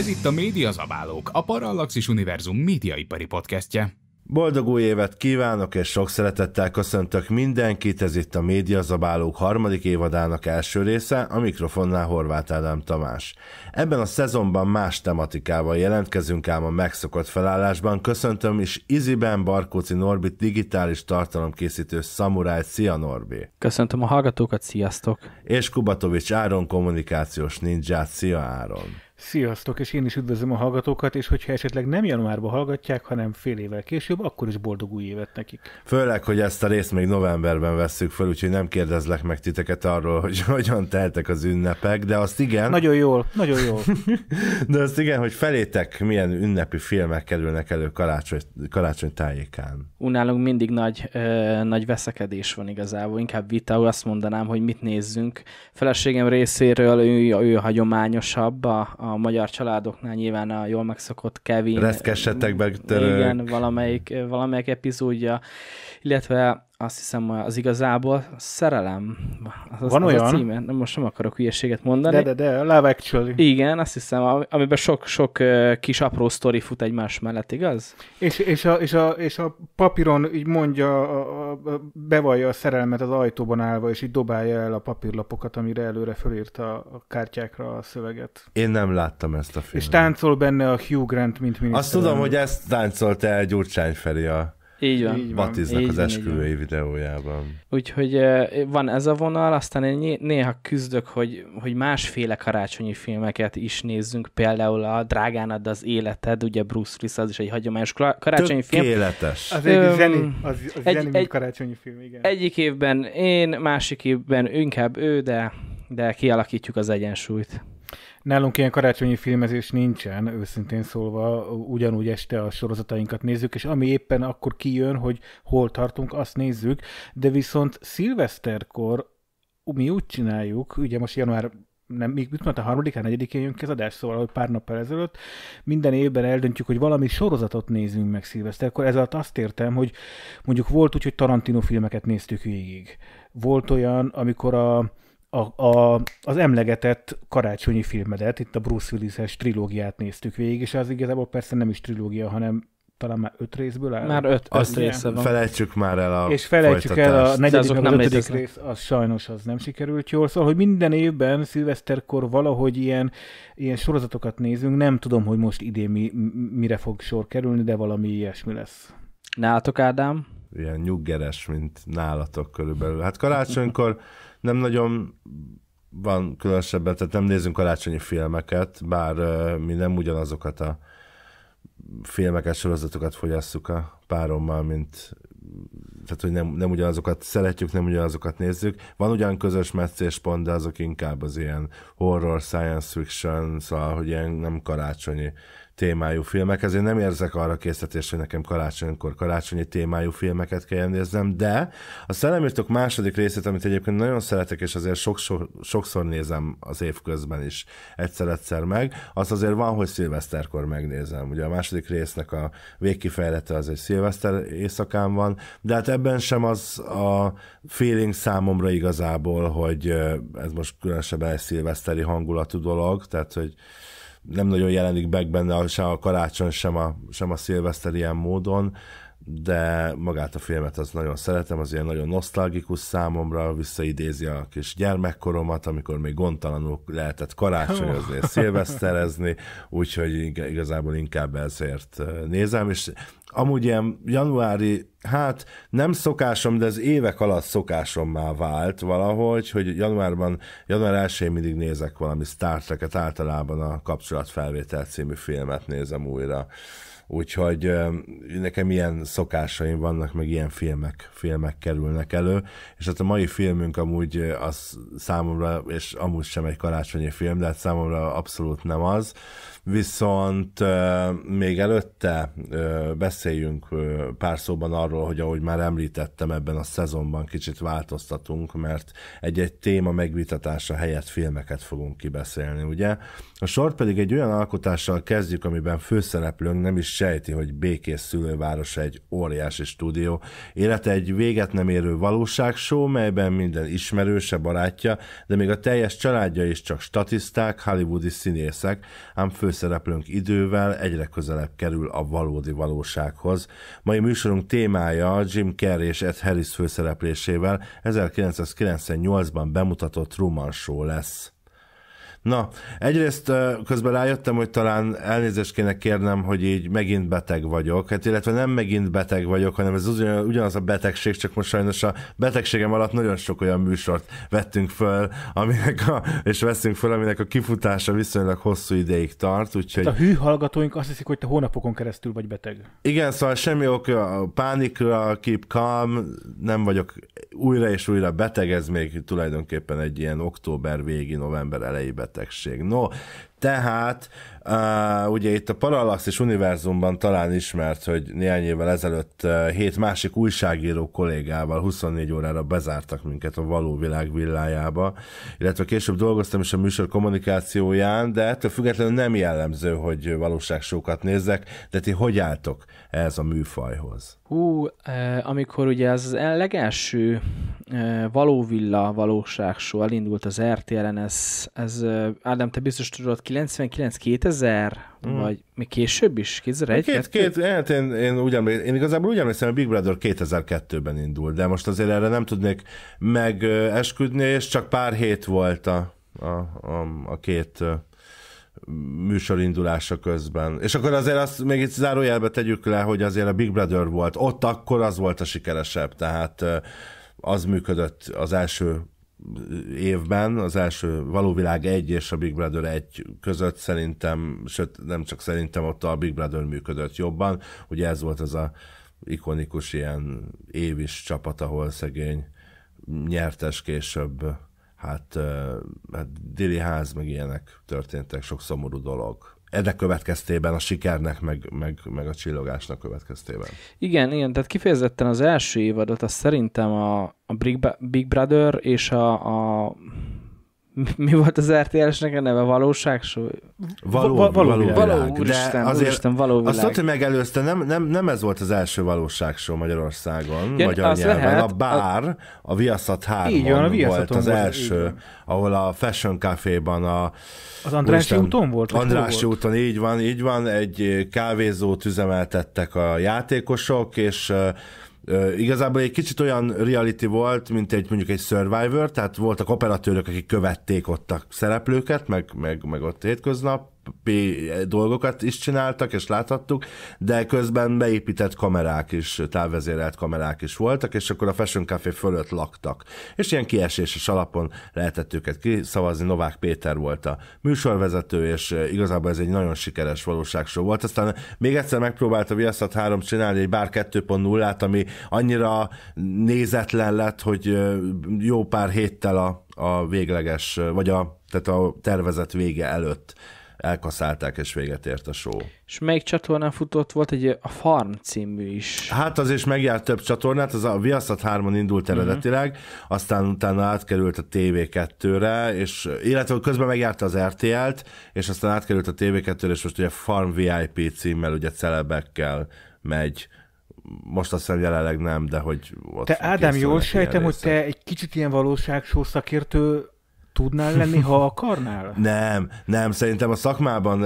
Ez itt a Média Zabálók, a Parallaxis Univerzum médiaipari podcastje. Boldog új évet kívánok, és sok szeretettel köszöntök mindenkit, ez itt a Média Zabálók harmadik évadának első része, a mikrofonnál Horváth Ádám Tamás. Ebben a szezonban más tematikával jelentkezünk ám a megszokott felállásban. Köszöntöm is Iziben Barkóci Norbit digitális tartalomkészítő szamurájt. Szia Norbi! Köszöntöm a hallgatókat, sziasztok! És Kubatovics Áron kommunikációs ninja. Szia Áron! Sziasztok, és én is üdvözlöm a hallgatókat, és hogyha esetleg nem januárban hallgatják, hanem fél évvel később, akkor is boldog új évet nekik. Főleg, hogy ezt a részt még novemberben vesszük fel, úgyhogy nem kérdezlek meg titeket arról, hogy hogyan teltek az ünnepek, de azt igen... Nagyon jól, nagyon jól. de azt igen, hogy felétek milyen ünnepi filmek kerülnek elő karácsony, karácsony tájékán. Unálunk mindig nagy, ö, nagy veszekedés van igazából, inkább vita, azt mondanám, hogy mit nézzünk. Feleségem részéről ő, ő hagyományosabb a, a a magyar családoknál nyilván a jól megszokott Kevin. Reszkessetek meg Igen, valamelyik, valamelyik epizódja, illetve azt hiszem az igazából szerelem. Az, Van az olyan? A címe. Nem, most nem akarok hülyeséget mondani. De, de, de, Love Actually. Igen, azt hiszem, amiben sok-sok kis apró sztori fut egymás mellett, igaz? És, és, a, és, a, és a papíron így mondja, a, a, bevallja a szerelmet az ajtóban állva, és így dobálja el a papírlapokat, amire előre fölírta a kártyákra a szöveget. Én nem láttam ezt a filmet. És táncol benne a Hugh Grant, mint miniszter. Azt tudom, hogy ezt táncolt el Gyurcsány felé a így van. Így van. Batiznak így az esküvői videójában. Úgyhogy eh, van ez a vonal, aztán én néha küzdök, hogy, hogy másféle karácsonyi filmeket is nézzünk, például a Drágán az életed, ugye Bruce Willis, az is egy hagyományos karácsonyi film. Tökéletes. Az egy zeni, az, az egy, zeni egy, karácsonyi film, igen. Egyik évben én, másik évben inkább ő, de, de kialakítjuk az egyensúlyt. Nálunk ilyen karácsonyi filmezés nincsen, őszintén szólva, ugyanúgy este a sorozatainkat nézzük, és ami éppen akkor kijön, hogy hol tartunk, azt nézzük, de viszont szilveszterkor mi úgy csináljuk, ugye most január nem, még mit mondta, a harmadikán, negyedikén jön ki az adás, szóval hogy pár nappal ezelőtt minden évben eldöntjük, hogy valami sorozatot nézünk meg szilveszterkor. Ez alatt azt értem, hogy mondjuk volt úgy, hogy Tarantino filmeket néztük végig. Volt olyan, amikor a, a, a, az emlegetett karácsonyi filmedet, itt a Bruce Willis-es trilógiát néztük végig, és az igazából persze nem is trilógia, hanem talán már öt részből áll. Már öt, öt része van. Felejtsük már el a És felejtsük folytatást. el a negyedik, meg nem ötödik rész, az sajnos az nem sikerült jól. Szóval, hogy minden évben szilveszterkor valahogy ilyen, ilyen sorozatokat nézünk, nem tudom, hogy most idén mi, mire fog sor kerülni, de valami ilyesmi lesz. Nálatok, Ádám? Ilyen nyuggeres, mint nálatok körülbelül. Hát karácsonykor nem nagyon van különösebben, tehát nem nézünk karácsonyi filmeket, bár mi nem ugyanazokat a filmeket, sorozatokat fogyasszuk a párommal, mint tehát, hogy nem, nem ugyanazokat szeretjük, nem ugyanazokat nézzük. Van ugyan közös pont, de azok inkább az ilyen horror, science fiction, szóval, hogy ilyen nem karácsonyi témájú filmek, ezért nem érzek arra készítést, hogy nekem karácsonykor karácsonyi témájú filmeket kell néznem, de a Szellemírtok második részét, amit egyébként nagyon szeretek, és azért sokszor, sokszor nézem az év közben is egyszer-egyszer meg, az azért van, hogy szilveszterkor megnézem. Ugye a második résznek a végkifejlete az egy szilveszter éjszakán van, de hát ebben sem az a feeling számomra igazából, hogy ez most különösebben egy szilveszteri hangulatú dolog, tehát hogy nem nagyon jelenik meg benne sem a karácsony, sem a, sem a szilveszter ilyen módon de magát a filmet az nagyon szeretem, az ilyen nagyon nosztalgikus számomra, visszaidézi a kis gyermekkoromat, amikor még gondtalanul lehetett karácsonyozni oh. szilveszterezni, úgyhogy igazából inkább ezért nézem, és amúgy ilyen januári, hát nem szokásom, de ez évek alatt szokásom már vált valahogy, hogy januárban, január 1 mindig nézek valami Star Trek-et, általában a Kapcsolatfelvétel című filmet nézem újra. Úgyhogy nekem ilyen szokásaim vannak, meg ilyen filmek, filmek kerülnek elő, és hát a mai filmünk amúgy az számomra, és amúgy sem egy karácsonyi film, de hát számomra abszolút nem az, Viszont még előtte beszéljünk pár szóban arról, hogy ahogy már említettem, ebben a szezonban kicsit változtatunk, mert egy-egy téma megvitatása helyett filmeket fogunk kibeszélni, ugye? A sort pedig egy olyan alkotással kezdjük, amiben főszereplőnk nem is sejti, hogy Békés szülőváros egy óriási stúdió. Élete egy véget nem érő valóságsó, melyben minden ismerőse, barátja, de még a teljes családja is csak statiszták, hollywoodi színészek, ám főszereplők főszereplőnk idővel egyre közelebb kerül a valódi valósághoz. Mai műsorunk témája Jim Carrey és Ed Harris főszereplésével 1998-ban bemutatott Truman Show lesz. Na, egyrészt közben rájöttem, hogy talán elnézést kéne kérnem, hogy így megint beteg vagyok. Hát illetve nem megint beteg vagyok, hanem ez ugyanaz a betegség, csak most sajnos a betegségem alatt nagyon sok olyan műsort vettünk föl, aminek a, és veszünk föl, aminek a kifutása viszonylag hosszú ideig tart. Úgyhogy... Hát a hű hallgatóink azt hiszik, hogy te hónapokon keresztül vagy beteg. Igen, szóval semmi ok a pánikra, keep calm, nem vagyok újra és újra beteg, ez még tulajdonképpen egy ilyen október végi, november elejében betegség. No, tehát Uh, ugye itt a Parallaxis univerzumban talán ismert, hogy néhány évvel ezelőtt uh, hét másik újságíró kollégával 24 órára bezártak minket a való világ villájába, illetve később dolgoztam is a műsor kommunikációján, de ettől függetlenül nem jellemző, hogy valóságsókat nézzek, de ti hogy álltok ehhez a műfajhoz? Hú, uh, amikor ugye az legelső e, való valóvilla valóságsó elindult az RTL-en, ez, ez Ádám, te biztos tudod, 99 2000 2000, mm. vagy még később is, 2001? Két, két, két, hát én, én, úgy emlékszem, én igazából úgy emlékszem, hogy Big Brother 2002-ben indult, de most azért erre nem tudnék megesküdni, és csak pár hét volt a, a, a, a két műsor indulása közben. És akkor azért azt még itt zárójelbe tegyük le, hogy azért a Big Brother volt. Ott akkor az volt a sikeresebb, tehát az működött az első évben, az első valóvilág egy és a Big Brother egy között szerintem, sőt nem csak szerintem, ott a Big Brother működött jobban. Ugye ez volt az a ikonikus ilyen évis csapat, ahol szegény nyertes később hát, hát Dili ház meg ilyenek történtek, sok szomorú dolog ennek következtében, a sikernek, meg, meg, meg a csillogásnak következtében. Igen, igen, tehát kifejezetten az első évadot, azt szerintem a, a Big, Big Brother és a, a mi volt az RTL-esnek a neve? Valóság? Való, Va- való, való, világ. való úristen, de azért úristen, való világ. Azt ott, hogy megelőzte, nem, nem, nem ez volt az első valóság show Magyarországon, ja, magyar az nyelven. Lehet, a bár, a, a Viaszat 3 így van, a Viaszaton volt az volt, első, ahol a Fashion Café-ban a... Az András úristen, úton volt? András volt? úton, így van, így van, egy kávézót üzemeltettek a játékosok, és igazából egy kicsit olyan reality volt, mint egy mondjuk egy Survivor, tehát voltak operatőrök, akik követték ott a szereplőket, meg, meg, meg ott hétköznap p dolgokat is csináltak, és láthattuk, de közben beépített kamerák is, távvezérelt kamerák is voltak, és akkor a Fashion Café fölött laktak. És ilyen kieséses alapon lehetett őket kiszavazni. Novák Péter volt a műsorvezető, és e, igazából ez egy nagyon sikeres valóságsó volt. Aztán még egyszer megpróbálta Viaszat 3 csinálni egy bár 2.0-át, ami annyira nézetlen lett, hogy e, jó pár héttel a, a végleges, e, vagy a, tehát a tervezet vége előtt elkaszálták, és véget ért a show. És melyik csatornán futott volt egy a Farm című is? Hát az is megjárt több csatornát, az a Viaszat 3-on indult mhm. eredetileg, uh-huh. aztán utána átkerült a TV2-re, és illetve közben megjárta az RTL-t, és aztán átkerült a TV2-re, és most ugye Farm VIP címmel, ugye celebekkel megy most azt hiszem jelenleg nem, de hogy... Ott te Ádám, jól sejtem, hogy te egy kicsit ilyen valóságsó szakértő tudnál lenni, ha akarnál? nem, nem, szerintem a szakmában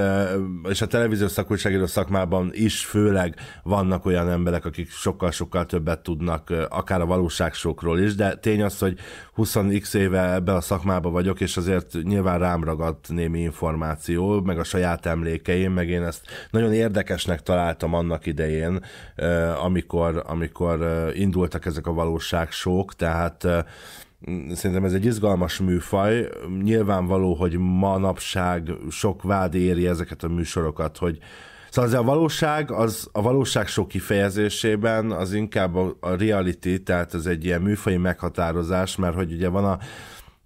és a televíziós szakújságíró szakmában is főleg vannak olyan emberek, akik sokkal-sokkal többet tudnak, akár a valóságsokról is, de tény az, hogy 20x éve ebbe a szakmába vagyok, és azért nyilván rám ragadt némi információ, meg a saját emlékeim, meg én ezt nagyon érdekesnek találtam annak idején, amikor, amikor indultak ezek a valóságsok, tehát Szerintem ez egy izgalmas műfaj. Nyilvánvaló, hogy manapság sok vád éri ezeket a műsorokat, hogy Szóval az a valóság, az a valóság sok kifejezésében az inkább a, reality, tehát az egy ilyen műfai meghatározás, mert hogy ugye van a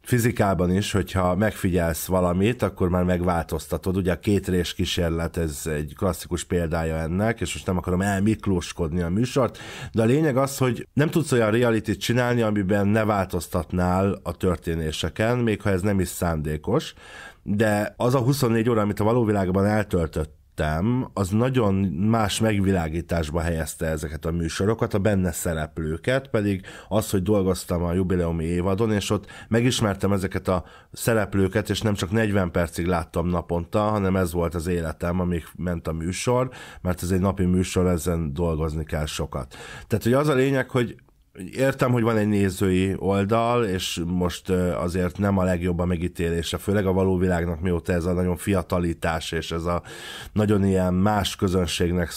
fizikában is, hogyha megfigyelsz valamit, akkor már megváltoztatod. Ugye a kétrés kísérlet, ez egy klasszikus példája ennek, és most nem akarom elmiklóskodni a műsort, de a lényeg az, hogy nem tudsz olyan reality csinálni, amiben ne változtatnál a történéseken, még ha ez nem is szándékos, de az a 24 óra, amit a való világban eltöltött tettem, az nagyon más megvilágításba helyezte ezeket a műsorokat, a benne szereplőket, pedig az, hogy dolgoztam a jubileumi évadon, és ott megismertem ezeket a szereplőket, és nem csak 40 percig láttam naponta, hanem ez volt az életem, amíg ment a műsor, mert ez egy napi műsor, ezen dolgozni kell sokat. Tehát, hogy az a lényeg, hogy értem, hogy van egy nézői oldal, és most azért nem a legjobb a megítélése, főleg a való világnak, mióta ez a nagyon fiatalítás, és ez a nagyon ilyen más közönségnek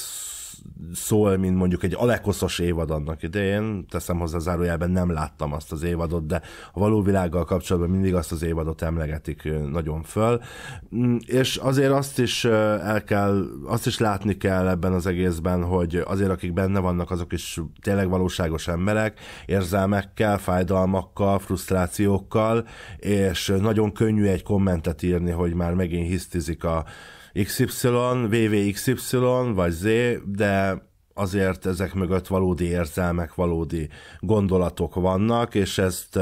szól, mint mondjuk egy Alekoszos évad annak idején. Teszem hozzá zárójelben, nem láttam azt az évadot, de a való világgal kapcsolatban mindig azt az évadot emlegetik nagyon föl. Mm, és azért azt is el kell, azt is látni kell ebben az egészben, hogy azért akik benne vannak, azok is tényleg valóságos emberek, érzelmekkel, fájdalmakkal, frusztrációkkal, és nagyon könnyű egy kommentet írni, hogy már megint hisztizik a XY, VVXY vagy Z, de azért ezek mögött valódi érzelmek, valódi gondolatok vannak, és ezt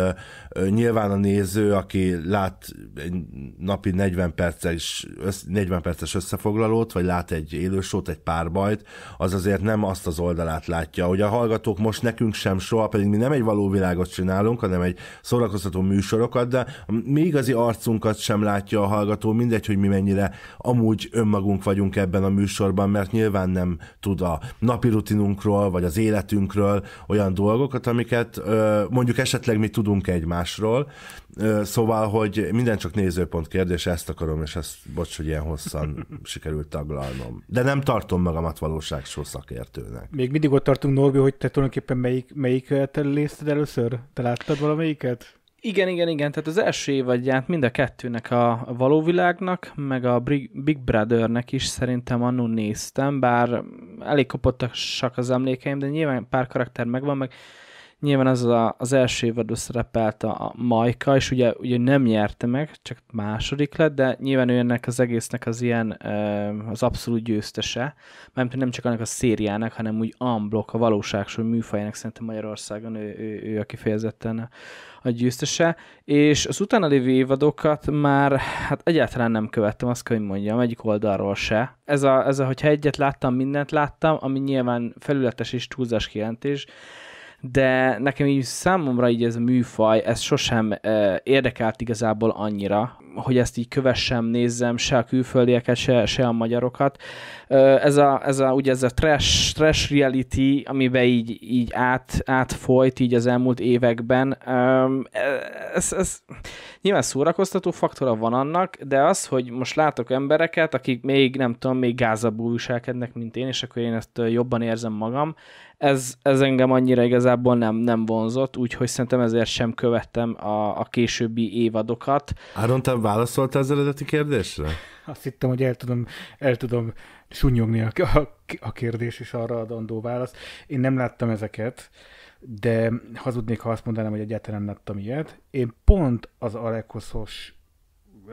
nyilván a néző, aki lát egy napi 40 perces, 40 perces összefoglalót, vagy lát egy élősót, egy párbajt, az azért nem azt az oldalát látja. Hogy a hallgatók most nekünk sem soha, pedig mi nem egy való világot csinálunk, hanem egy szórakoztató műsorokat, de mi igazi arcunkat sem látja a hallgató, mindegy, hogy mi mennyire amúgy önmagunk vagyunk ebben a műsorban, mert nyilván nem tud a napi napi rutinunkról, vagy az életünkről olyan dolgokat, amiket mondjuk esetleg mi tudunk egymásról. Szóval, hogy minden csak nézőpont kérdés, ezt akarom, és ezt bocs, hogy ilyen hosszan sikerült taglalnom. De nem tartom magamat valóságsó szakértőnek. Még mindig ott tartunk, Norbi, hogy te tulajdonképpen melyik, melyiket lézted először? Te láttad valamelyiket? Igen, igen, igen. Tehát az első évadját mind a kettőnek, a valóvilágnak, meg a Big Brothernek is szerintem annó néztem, bár elég kopottak az emlékeim, de nyilván pár karakter megvan, meg Nyilván az, a, az első évadó szerepelt a, a Majka, és ugye, ugye nem nyerte meg, csak második lett, de nyilván ő ennek az egésznek az ilyen az abszolút győztese, mert nem csak annak a szériának, hanem úgy unblock, a valóságsúly műfajának szerintem Magyarországon ő, ő, ő a kifejezetten a győztese, és az utána lévő évadokat már hát egyáltalán nem követtem, azt kell, hogy mondjam, egyik oldalról se. Ez a, ez a hogyha egyet láttam, mindent láttam, ami nyilván felületes és túlzás kijelentés, de nekem így számomra így ez a műfaj, ez sosem eh, érdekelt igazából annyira, hogy ezt így kövessem, nézzem, se a külföldieket, se, se a magyarokat. Ez a, ez a, ugye ez a trash, trash reality, amiben így, így át, átfolyt így az elmúlt években, e, ez, ez nyilván szórakoztató faktora van annak, de az, hogy most látok embereket, akik még nem tudom, még gázabbul viselkednek, mint én, és akkor én ezt jobban érzem magam, ez, ez engem annyira igazából nem, nem vonzott, úgyhogy szerintem ezért sem követtem a, a későbbi évadokat. Áron, te válaszolta az eredeti kérdésre? Azt hittem, hogy el tudom, el tudom sunyogni a, a, a kérdés és arra adandó választ. Én nem láttam ezeket, de hazudnék, ha azt mondanám, hogy egyáltalán nem láttam ilyet. Én pont az Alekoszos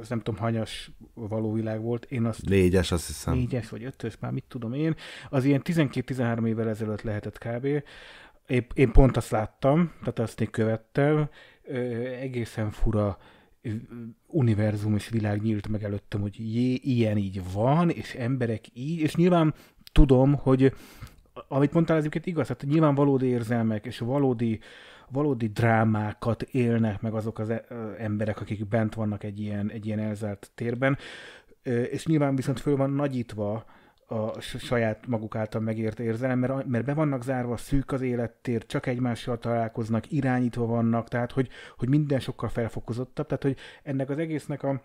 ez nem tudom, hanyas való világ volt. Én azt, négyes, azt hiszem. Négyes vagy ötös, már mit tudom én. Az ilyen 12-13 évvel ezelőtt lehetett kb. Én, én pont azt láttam, tehát azt én követtem. Ö, egészen fura univerzum és világ nyílt meg előttem, hogy jé, ilyen így van, és emberek így, és nyilván tudom, hogy amit mondtál, ez egyébként igaz, hát nyilván valódi érzelmek és valódi, valódi drámákat élnek meg azok az e-, emberek, akik bent vannak egy ilyen, egy ilyen elzárt térben, és nyilván viszont föl van nagyítva a saját maguk által megért érzelem, mert, mert be vannak zárva, szűk az élettér, csak egymással találkoznak, irányítva vannak, tehát hogy, hogy minden sokkal felfokozottabb, tehát hogy ennek az egésznek a,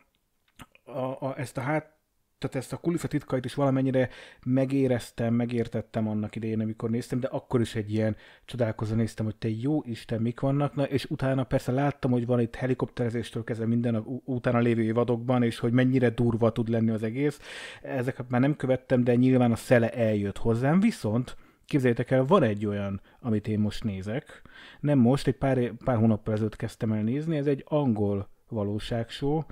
a, a ezt a hát tehát ezt a titkait is valamennyire megéreztem, megértettem annak idején, amikor néztem, de akkor is egy ilyen csodálkozó néztem, hogy te jó Isten, mik vannak, na, és utána persze láttam, hogy van itt helikopterezéstől kezdve minden a utána lévő évadokban, és hogy mennyire durva tud lenni az egész. Ezeket már nem követtem, de nyilván a szele eljött hozzám, viszont képzeljétek el, van egy olyan, amit én most nézek, nem most, egy pár, pár hónappal ezelőtt kezdtem el nézni, ez egy angol valóságsó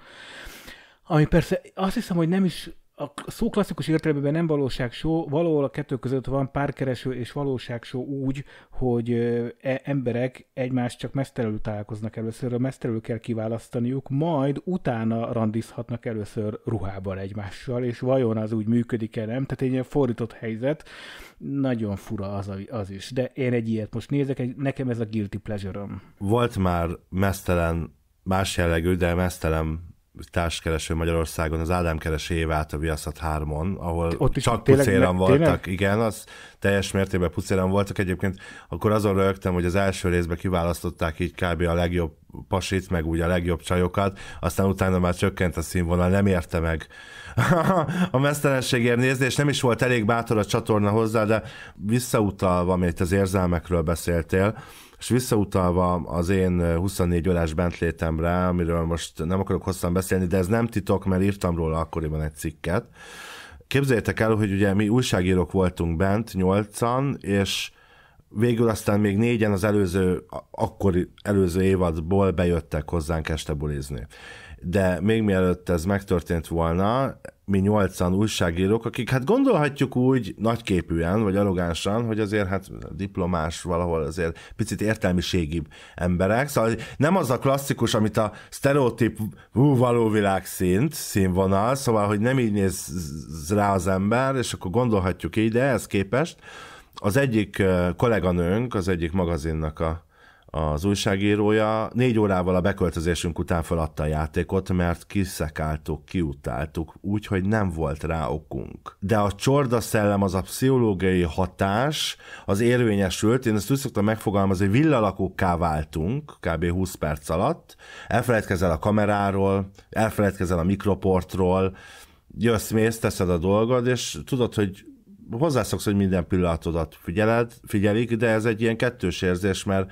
ami persze azt hiszem, hogy nem is a szó klasszikus értelemben nem valóság show, valahol a kettő között van párkereső és valóság show úgy, hogy e, emberek egymást csak mesztelenül találkoznak először, a mesztelenül kell kiválasztaniuk, majd utána randizhatnak először ruhában egymással, és vajon az úgy működik-e nem? Tehát egy ilyen fordított helyzet, nagyon fura az, az is, de én egy ilyet most nézek, nekem ez a guilty pleasure -öm. Volt már mesztelen, más jellegű, de mesztelen társkereső Magyarországon, az Ádám keresi év át a Viaszat 3-on, ahol Ott is csak tényleg, pucéran ne, voltak, tényleg? igen, az teljes mértékben pucéran voltak egyébként, akkor azon rögtem, hogy az első részben kiválasztották így kb. a legjobb pasit, meg úgy a legjobb csajokat, aztán utána már csökkent a színvonal, nem érte meg a mesztelenségért nézni, és nem is volt elég bátor a csatorna hozzá, de visszautalva, amit az érzelmekről beszéltél, és visszautalva az én 24 órás bentlétemre, amiről most nem akarok hosszan beszélni, de ez nem titok, mert írtam róla akkoriban egy cikket. Képzeljétek el, hogy ugye mi újságírók voltunk bent, nyolcan, és végül aztán még négyen az előző, akkori előző évadból bejöttek hozzánk este bulizni de még mielőtt ez megtörtént volna, mi nyolcan újságírók, akik hát gondolhatjuk úgy nagyképűen, vagy arrogánsan, hogy azért hát diplomás valahol azért picit értelmiségibb emberek, szóval nem az a klasszikus, amit a sztereotíp hú, való világ szint, színvonal, szóval, hogy nem így néz rá az ember, és akkor gondolhatjuk így, de ehhez képest az egyik kolléganőnk, az egyik magazinnak a az újságírója négy órával a beköltözésünk után feladta a játékot, mert kiszekáltuk, kiutáltuk, úgyhogy nem volt rá okunk. De a csorda szellem az a pszichológiai hatás, az érvényesült, én ezt úgy szoktam megfogalmazni, hogy villalakókká váltunk, kb. 20 perc alatt, elfeledkezel a kameráról, elfeledkezel a mikroportról, jössz, mész, teszed a dolgod, és tudod, hogy hozzászoksz, hogy minden pillanatodat figyeled, figyelik, de ez egy ilyen kettős érzés, mert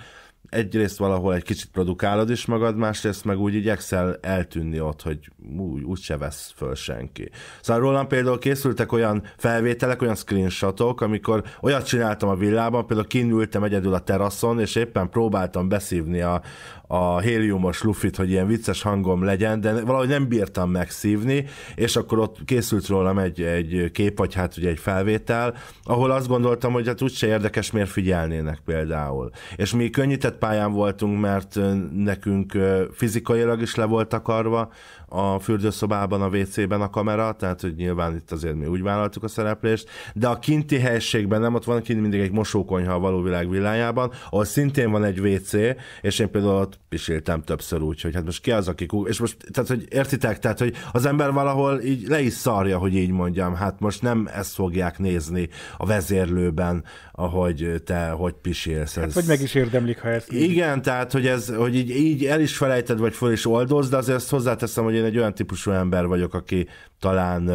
egyrészt valahol egy kicsit produkálod is magad, másrészt meg úgy igyekszel eltűnni ott, hogy úgy, úgy se vesz föl senki. Szóval rólam például készültek olyan felvételek, olyan screenshotok, amikor olyat csináltam a villában, például kinültem egyedül a teraszon, és éppen próbáltam beszívni a, a héliumos lufit, hogy ilyen vicces hangom legyen, de valahogy nem bírtam megszívni, és akkor ott készült rólam egy, egy kép, vagy hát ugye egy felvétel, ahol azt gondoltam, hogy hát úgyse érdekes, miért figyelnének például. És mi könnyített pályán voltunk, mert nekünk fizikailag is le volt akarva, a fürdőszobában, a WC-ben a kamera, tehát hogy nyilván itt azért mi úgy vállaltuk a szereplést, de a kinti helységben nem, ott van kint mindig egy mosókonyha a való világ villájában, ahol szintén van egy WC, és én például ott pisiltem többször úgy, hogy hát most ki az, aki kú... és most, tehát hogy értitek, tehát hogy az ember valahol így le is szarja, hogy így mondjam, hát most nem ezt fogják nézni a vezérlőben, ahogy te, hogy pisélsz. Hát, ez... vagy meg is érdemlik, ha ezt Igen, tehát hogy, ez, hogy így, így el is felejted, vagy föl is oldoz, de azért ezt hozzáteszem, hogy én egy olyan típusú ember vagyok, aki talán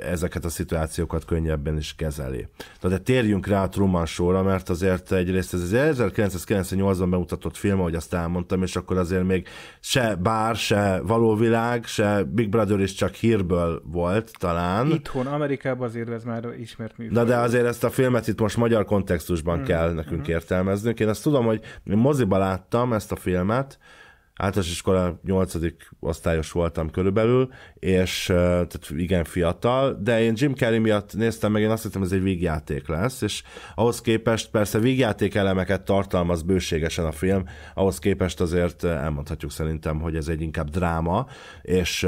ezeket a szituációkat könnyebben is kezeli. Na de térjünk rá a Truman Show-ra, mert azért egyrészt ez az 1998-ban bemutatott film, ahogy azt elmondtam, és akkor azért még se bár, se való világ, se Big Brother is csak hírből volt talán. Itthon, Amerikában azért ez már ismert műfaj. Na de azért ezt a filmet itt most magyar kontextusban mm. kell nekünk mm. értelmeznünk. Én azt tudom, hogy moziba láttam ezt a filmet, általános iskola 8. osztályos voltam körülbelül, és tehát igen fiatal, de én Jim Carrey miatt néztem meg, én azt hittem, ez egy vígjáték lesz, és ahhoz képest persze vígjáték elemeket tartalmaz bőségesen a film, ahhoz képest azért elmondhatjuk szerintem, hogy ez egy inkább dráma, és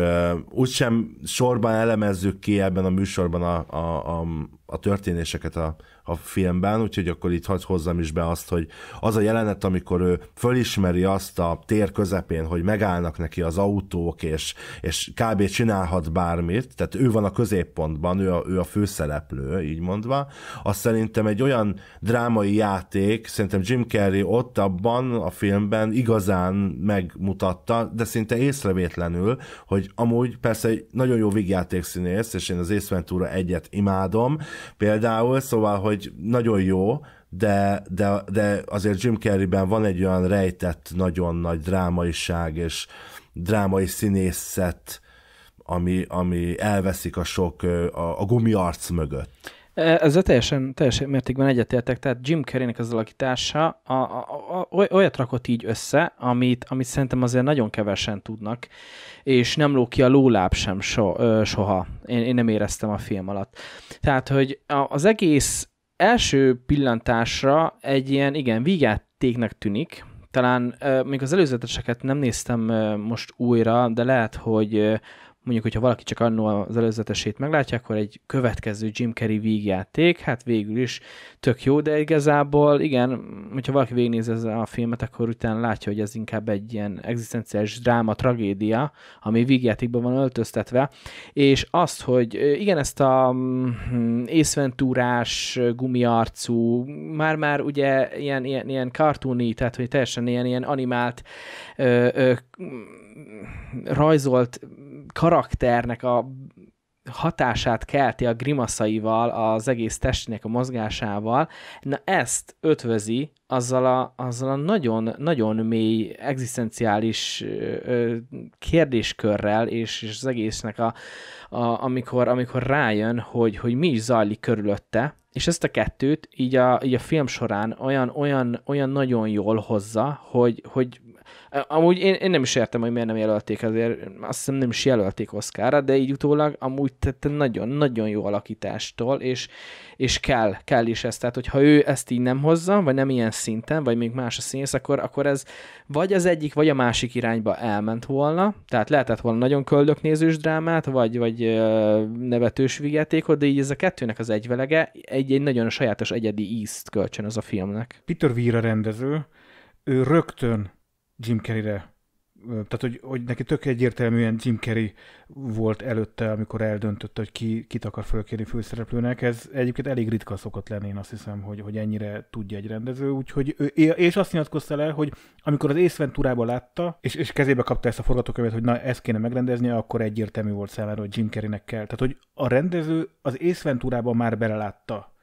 úgysem sorban elemezzük ki ebben a műsorban a, a, a, a történéseket a, a filmben, úgyhogy akkor itt hagy hozzam is be azt, hogy az a jelenet, amikor ő fölismeri azt a tér közepén, hogy megállnak neki az autók, és, és kb. csinálhat bármit, tehát ő van a középpontban, ő a, ő a főszereplő, így mondva, az szerintem egy olyan drámai játék, szerintem Jim Carrey ott abban a filmben igazán megmutatta, de szinte észrevétlenül, hogy amúgy persze egy nagyon jó vígjátékszínész, és én az Ace Ventura egyet imádom, például, szóval, hogy hogy nagyon jó, de, de, de azért Jim Carreyben van egy olyan rejtett, nagyon nagy drámaiság és drámai színészet, ami, ami elveszik a sok, a, a gumiarc mögött. E, ezzel teljesen, teljesen mértékben egyetértek, tehát Jim Carreynek az alakítása a, a, a, olyat rakott így össze, amit, amit szerintem azért nagyon kevesen tudnak, és nem ló ki a lóláb sem so, soha. Én, én nem éreztem a film alatt. Tehát, hogy az egész első pillantásra egy ilyen, igen, vígjátéknak tűnik. Talán uh, még az előzeteseket nem néztem uh, most újra, de lehet, hogy uh, mondjuk, hogyha valaki csak annó az előzetesét meglátja, akkor egy következő Jim Carrey vígjáték, hát végül is tök jó, de igazából igen, hogyha valaki végignéz ez a filmet, akkor utána látja, hogy ez inkább egy ilyen egzisztenciális dráma, tragédia, ami vígjátékban van öltöztetve, és azt, hogy igen, ezt a mm, észventúrás, gumiarcú, már-már ugye ilyen, ilyen, ilyen cartoony, tehát hogy teljesen ilyen, ilyen animált ö, ö, mm, rajzolt kar karakternek a hatását kelti a grimaszaival, az egész testének a mozgásával. Na ezt ötvözi azzal a, azzal a nagyon, nagyon mély egzisztenciális kérdéskörrel, és, és az egésznek a, a, amikor, amikor rájön, hogy, hogy mi is zajlik körülötte, és ezt a kettőt így a, így a film során olyan, olyan, olyan nagyon jól hozza, hogy, hogy Amúgy én, én nem is értem, hogy miért nem jelölték, azért azt hiszem nem is jelölték Oszkára, de így utólag amúgy nagyon-nagyon jó alakítástól, és, és kell, kell is ez. Tehát, hogyha ő ezt így nem hozza, vagy nem ilyen szinten, vagy még más a színész, akkor, akkor ez vagy az egyik, vagy a másik irányba elment volna, tehát lehetett volna nagyon köldöknézős drámát, vagy, vagy nevetős vigyátékot, de így ez a kettőnek az egyvelege egy, egy nagyon sajátos egyedi ízt kölcsön az a filmnek. Peter Vira rendező, ő rögtön Jim Carreyre tehát, hogy, hogy neki tök egyértelműen Jim Carrey volt előtte, amikor eldöntött, hogy ki, kit akar fölkérni főszereplőnek. Ez egyébként elég ritka szokott lenni, én azt hiszem, hogy, hogy ennyire tudja egy rendező. Úgyhogy ő, és azt nyilatkozta le, hogy amikor az Ace Venturában látta, és, és kezébe kapta ezt a forgatókönyvet, hogy na, ezt kéne megrendezni, akkor egyértelmű volt számára, hogy Jim Carreynek kell. Tehát, hogy a rendező az Ace Venturában már belelátta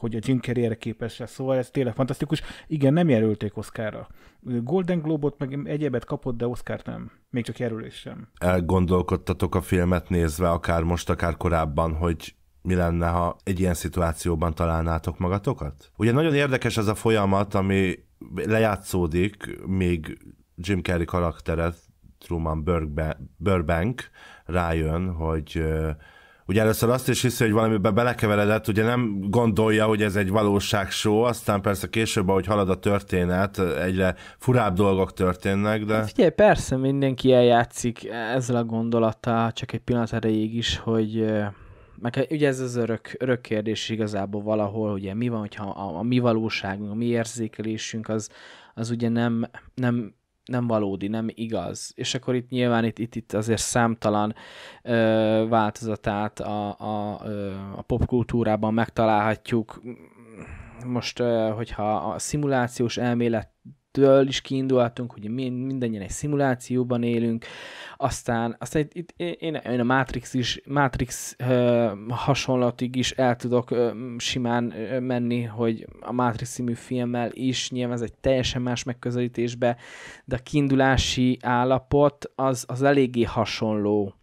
hogy a Jim Carrey re képes lesz. Szóval ez tényleg fantasztikus. Igen, nem jelölték Oscarra. Golden Globot meg egyebet kapott, de Oscar nem. Még csak jelölés sem. Elgondolkodtatok a filmet nézve, akár most, akár korábban, hogy mi lenne, ha egy ilyen szituációban találnátok magatokat? Ugye nagyon érdekes ez a folyamat, ami lejátszódik még Jim Carrey karakteret Truman Burbank rájön, hogy ugye először azt is hiszi, hogy valamiben belekeveredett, ugye nem gondolja, hogy ez egy valóságsó, aztán persze később, ahogy halad a történet, egyre furább dolgok történnek, de... Hát figyelj, persze mindenki eljátszik ezzel a gondolattal, csak egy pillanat erejéig is, hogy meg hát ugye ez az örök, örök kérdés igazából valahol, ugye mi van, hogyha a, a mi valóságunk, a mi érzékelésünk az, az ugye nem, nem nem valódi, nem igaz. És akkor itt nyilván itt, itt, itt azért számtalan ö, változatát a, a, a popkultúrában megtalálhatjuk. Most, ö, hogyha a szimulációs elmélet től is kiindultunk, hogy mi mindannyian egy szimulációban élünk, aztán, aztán itt, itt én, én a Matrix is, Matrix ö, hasonlatig is el tudok ö, simán ö, menni, hogy a Matrix című filmmel is, nyilván ez egy teljesen más megközelítésbe, de a kiindulási állapot az, az eléggé hasonló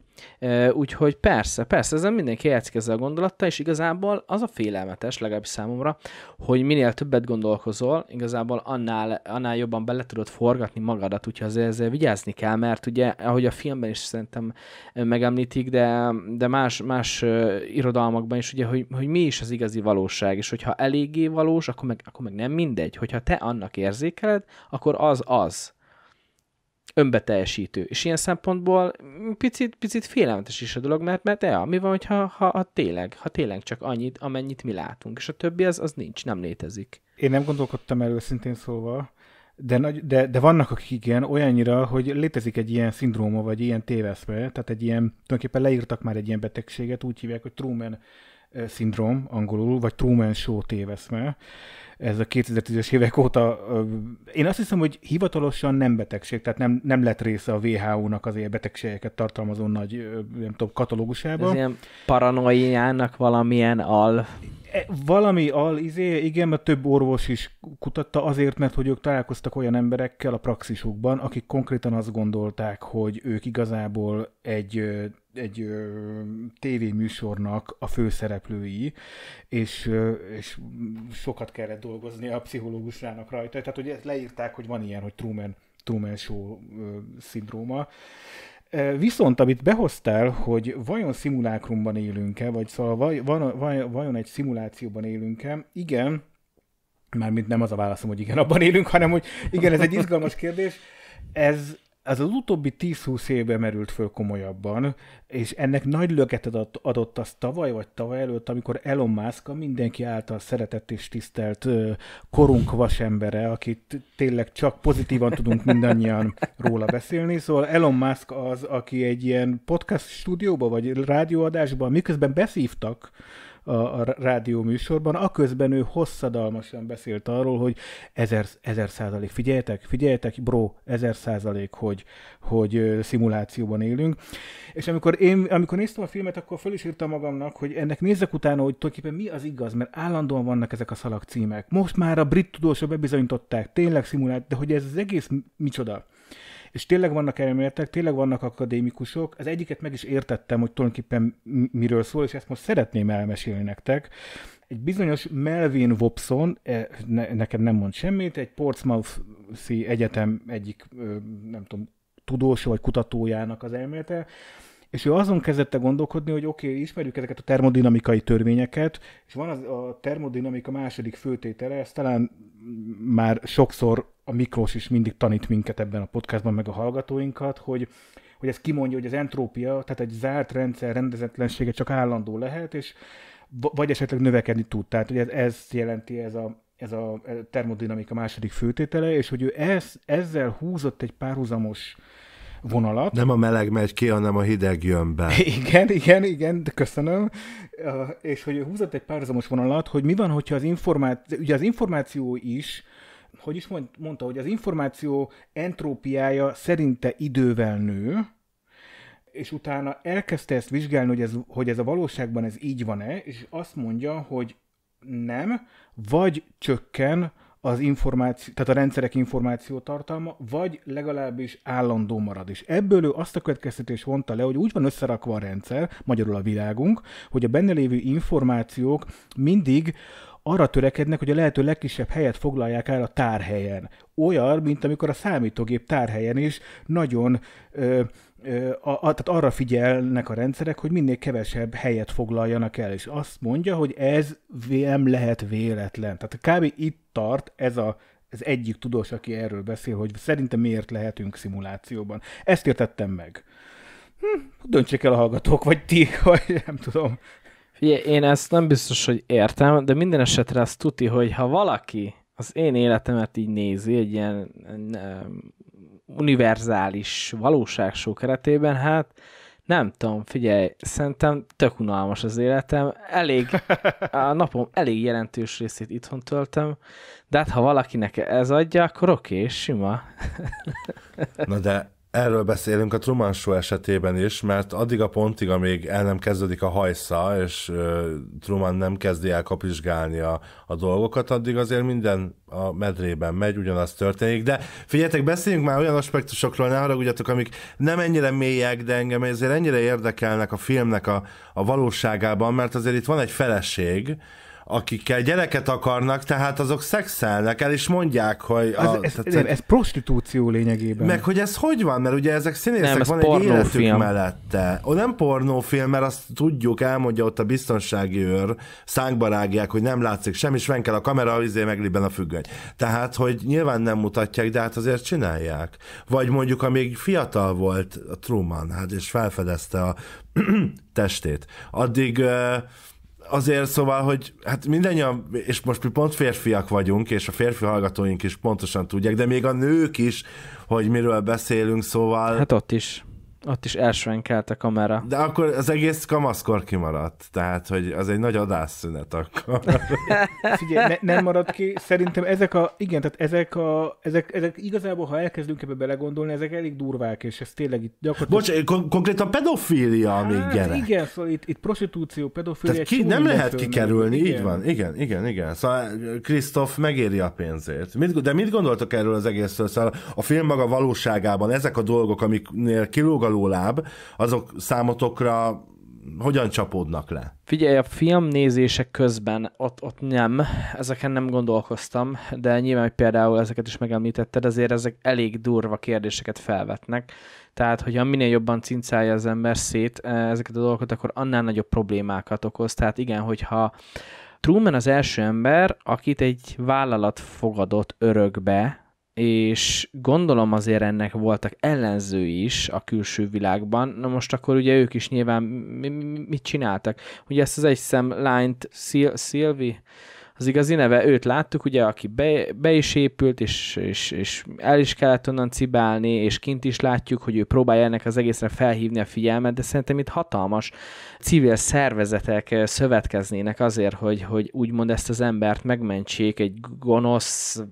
Úgyhogy persze, persze, ezen mindenki játszik ezzel a gondolattal, és igazából az a félelmetes, legalábbis számomra, hogy minél többet gondolkozol, igazából annál, annál jobban bele tudod forgatni magadat, úgyhogy azért ezzel vigyázni kell, mert ugye, ahogy a filmben is szerintem megemlítik, de, de más, más irodalmakban is, ugye, hogy, hogy mi is az igazi valóság, és hogyha eléggé valós, akkor meg, akkor meg nem mindegy. Hogyha te annak érzékeled, akkor az az önbeteljesítő. És ilyen szempontból picit, picit félelmetes is a dolog, mert, mert ja, e, mi van, hogyha, ha, ha, tényleg, ha tényleg csak annyit, amennyit mi látunk, és a többi az, az nincs, nem létezik. Én nem gondolkodtam erről szintén szóval, de, nagy, de, de vannak akik igen, olyannyira, hogy létezik egy ilyen szindróma, vagy ilyen téveszme, tehát egy ilyen, tulajdonképpen leírtak már egy ilyen betegséget, úgy hívják, hogy Truman szindróm angolul, vagy Truman Show téveszme. Ez a 2010-es évek óta, én azt hiszem, hogy hivatalosan nem betegség, tehát nem, nem lett része a WHO-nak az ilyen betegségeket tartalmazó nagy, nem tudom, katalógusában. Ez ilyen paranoiának valamilyen al E, valami al, izé, igen, mert több orvos is kutatta azért, mert hogy ők találkoztak olyan emberekkel a praxisukban, akik konkrétan azt gondolták, hogy ők igazából egy egy tévéműsornak a főszereplői, és, és sokat kellett dolgozni a pszichológusának rajta. Tehát, hogy leírták, hogy van ilyen, hogy Truman, Truman Show szindróma. Viszont amit behoztál, hogy vajon szimulákrumban élünk-e, vagy szóval vaj, van, vaj, vajon egy szimulációban élünk-e, igen, mármint nem az a válaszom, hogy igen, abban élünk, hanem hogy igen, ez egy izgalmas kérdés. Ez az az utóbbi 10-20 évben merült föl komolyabban, és ennek nagy löketet adott az tavaly vagy tavaly előtt, amikor Elon Musk a mindenki által szeretett és tisztelt korunk vasembere, akit tényleg csak pozitívan tudunk mindannyian róla beszélni. Szóval Elon Musk az, aki egy ilyen podcast stúdióba vagy rádióadásba, miközben beszívtak, a, a rádió műsorban, aközben ő hosszadalmasan beszélt arról, hogy ezer, ezer százalék, figyeljetek, figyeljetek, bro, ezer százalék, hogy, hogy szimulációban élünk. És amikor én, amikor néztem a filmet, akkor föl is írtam magamnak, hogy ennek nézzek utána, hogy tulajdonképpen mi az igaz, mert állandóan vannak ezek a szalagcímek. Most már a brit tudósok bebizonyították, tényleg szimulált, de hogy ez az egész micsoda és tényleg vannak elméletek, tényleg vannak akadémikusok, az egyiket meg is értettem, hogy tulajdonképpen miről szól, és ezt most szeretném elmesélni nektek. Egy bizonyos Melvin Wobson, e, ne, nekem nem mond semmit, egy Portsmouth-i egyetem egyik, nem tudom, tudósa vagy kutatójának az elmélete, és ő azon kezdett el gondolkodni, hogy oké, okay, ismerjük ezeket a termodinamikai törvényeket, és van az, a termodinamika második főtétele, ezt talán már sokszor a Miklós is mindig tanít minket ebben a podcastban, meg a hallgatóinkat, hogy, hogy ez kimondja, hogy az entrópia, tehát egy zárt rendszer rendezetlensége csak állandó lehet, és vagy esetleg növekedni tud. Tehát hogy ez, ez jelenti ez a, ez a termodinamika második főtétele, és hogy ő ez, ezzel húzott egy párhuzamos uh, vonalat. Nem a meleg megy ki, hanem a hideg jön be. Igen, igen, igen, de köszönöm. És hogy húzott egy párhuzamos vonalat, hogy mi van, hogyha az információ, ugye az információ is, hogy is mondta, hogy az információ entrópiája szerinte idővel nő, és utána elkezdte ezt vizsgálni, hogy ez, hogy ez a valóságban ez így van-e, és azt mondja, hogy nem, vagy csökken az információ, tehát a rendszerek információ tartalma, vagy legalábbis állandó marad. És ebből ő azt a következtetés vonta le, hogy úgy van összerakva a rendszer, magyarul a világunk, hogy a benne lévő információk mindig arra törekednek, hogy a lehető legkisebb helyet foglalják el a tárhelyen. Olyan, mint amikor a számítógép tárhelyen is nagyon ö, a, a, tehát arra figyelnek a rendszerek, hogy minél kevesebb helyet foglaljanak el, és azt mondja, hogy ez nem lehet véletlen. Tehát kb. itt tart ez a ez egyik tudós, aki erről beszél, hogy szerintem miért lehetünk szimulációban. Ezt értettem meg. Hm, döntsék el a hallgatók, vagy ti, vagy nem tudom. Figyelj, én ezt nem biztos, hogy értem, de minden esetre azt tuti, hogy ha valaki az én életemet így nézi, egy ilyen univerzális valóságsó keretében, hát nem tudom, figyelj, szerintem tök unalmas az életem, elég, a napom elég jelentős részét itthon töltöm, de hát ha valakinek ez adja, akkor oké, okay, sima. Na de Erről beszélünk a Truman Show esetében is, mert addig a pontig, amíg el nem kezdődik a hajsza, és Truman nem kezdi el kapizsgálni a, a dolgokat, addig azért minden a medrében megy, ugyanaz történik. De figyeljetek, beszéljünk már olyan aspektusokról, ne haragudjatok, amik nem ennyire mélyek, de engem ezért ennyire érdekelnek a filmnek a, a valóságában, mert azért itt van egy feleség, akikkel gyereket akarnak, tehát azok szexelnek el, és mondják, hogy... A, ez, ez, tehát, nem, ez prostitúció lényegében. Meg hogy ez hogy van, mert ugye ezek színészek nem, ez van egy életük film. mellette. O, nem pornófilm, mert azt tudjuk, elmondja ott a biztonsági őr, szánkbarágják, hogy nem látszik semmi, és kell a kamera, a izé megliben a függöny. Tehát, hogy nyilván nem mutatják, de hát azért csinálják. Vagy mondjuk, amíg fiatal volt a Truman, hát és felfedezte a testét, addig... Uh, azért szóval, hogy hát mindannyian, és most mi pont férfiak vagyunk, és a férfi hallgatóink is pontosan tudják, de még a nők is, hogy miről beszélünk, szóval... Hát ott is. Ott is elsvenkelt a kamera. De akkor az egész kamaszkor kimaradt, tehát hogy az egy nagy adásszünet akkor. Figyelj, ne, nem maradt ki, szerintem ezek a, igen, tehát ezek a, ezek, ezek igazából, ha elkezdünk ebbe belegondolni, ezek elég durvák, és ez tényleg itt gyakorlatilag... Bocs, eh, kon- konkrétan pedofília, hát, még gyerek. Igen, szóval itt, itt prostitúció, pedofília... Tehát ki, nem lehet kikerülni, igen. így van, igen, igen, igen. Szóval eh, Krisztof megéri a pénzért. Mit, de mit gondoltok erről az egészről? Szóval a film maga valóságában ezek a dolgok, amiknél kilóg hajóláb, azok számotokra hogyan csapódnak le? Figyelj, a film nézések közben ott, ott nem, ezeken nem gondolkoztam, de nyilván, hogy például ezeket is megemlítetted, azért ezek elég durva kérdéseket felvetnek. Tehát, hogyha minél jobban cincálja az ember szét eh, ezeket a dolgokat, akkor annál nagyobb problémákat okoz. Tehát igen, hogyha Truman az első ember, akit egy vállalat fogadott örökbe, és gondolom azért ennek voltak ellenzői is a külső világban, na most akkor ugye ők is nyilván mit csináltak? Ugye ezt az egy szem lányt, Szil, Szilvi, az igazi neve, őt láttuk, ugye, aki be, be is épült, és, és, és el is kellett onnan cibálni, és kint is látjuk, hogy ő próbálja ennek az egészre felhívni a figyelmet, de szerintem itt hatalmas civil szervezetek eh, szövetkeznének azért, hogy, hogy úgymond ezt az embert megmentsék egy gonosz,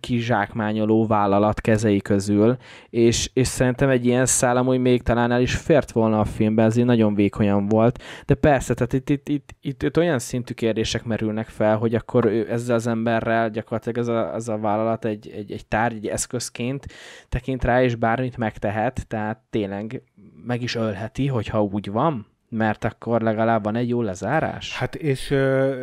kizsákmányoló vállalat kezei közül, és, és szerintem egy ilyen szállam úgy még talán el is fért volna a filmbe, ezért nagyon vékonyan volt, de persze, tehát itt, itt, itt, itt, itt olyan szintű kérdések merülnek fel, hogy a akkor ő, ezzel az emberrel gyakorlatilag ez a, ez a vállalat egy, egy, egy tárgy, egy eszközként tekint rá, és bármit megtehet, tehát tényleg meg is ölheti, hogyha úgy van mert akkor legalább van egy jó lezárás. Hát és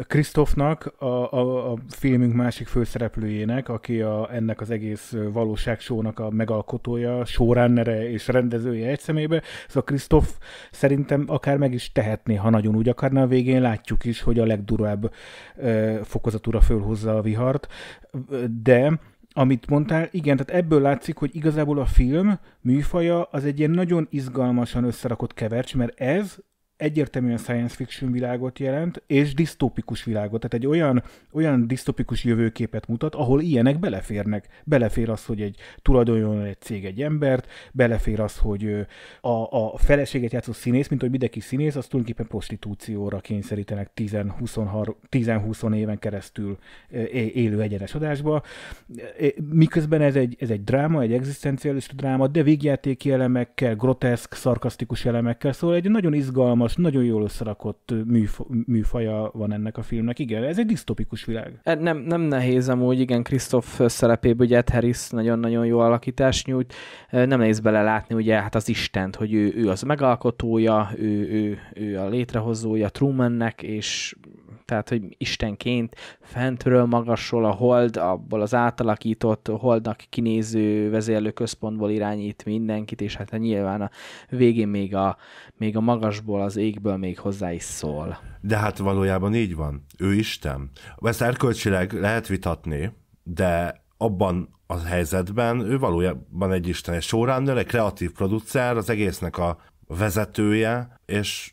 Krisztofnak, uh, a, a, a filmünk másik főszereplőjének, aki a, ennek az egész valóságsónak a megalkotója, showrunnere és rendezője egy szemébe, szóval Krisztof szerintem akár meg is tehetné, ha nagyon úgy akarna. A végén látjuk is, hogy a legdurább uh, fokozatúra fölhozza a vihart, de amit mondtál, igen, tehát ebből látszik, hogy igazából a film műfaja az egy ilyen nagyon izgalmasan összerakott kevercs, mert ez egyértelműen science fiction világot jelent, és disztópikus világot. Tehát egy olyan, olyan disztópikus jövőképet mutat, ahol ilyenek beleférnek. Belefér az, hogy egy tulajdonjon egy cég egy embert, belefér az, hogy a, a feleséget játszó színész, mint hogy mindenki színész, az tulajdonképpen prostitúcióra kényszerítenek 10-20 éven keresztül élő egyenes adásba. Miközben ez egy, ez egy dráma, egy egzisztenciális dráma, de végjátéki elemekkel, groteszk, szarkasztikus elemekkel, szóval egy nagyon izgalmas izgalmas, nagyon jól összerakott műf- műfaja van ennek a filmnek. Igen, ez egy disztopikus világ. E, nem, nem nehéz amúgy, igen, Krisztof szerepéből, ugye Ed Harris nagyon-nagyon jó alakítás nyújt. E, nem nehéz belelátni ugye hát az Istent, hogy ő, ő az megalkotója, ő, ő, ő a létrehozója Trumannek, és tehát hogy istenként fentről magasról a hold, abból az átalakított holdnak kinéző vezérlőközpontból irányít mindenkit, és hát nyilván a végén még a, még a magasból, az égből még hozzá is szól. De hát valójában így van. Ő Isten. Ezt erkölcsileg lehet vitatni, de abban a helyzetben ő valójában egy isten, egy showrunner, egy kreatív producer, az egésznek a vezetője, és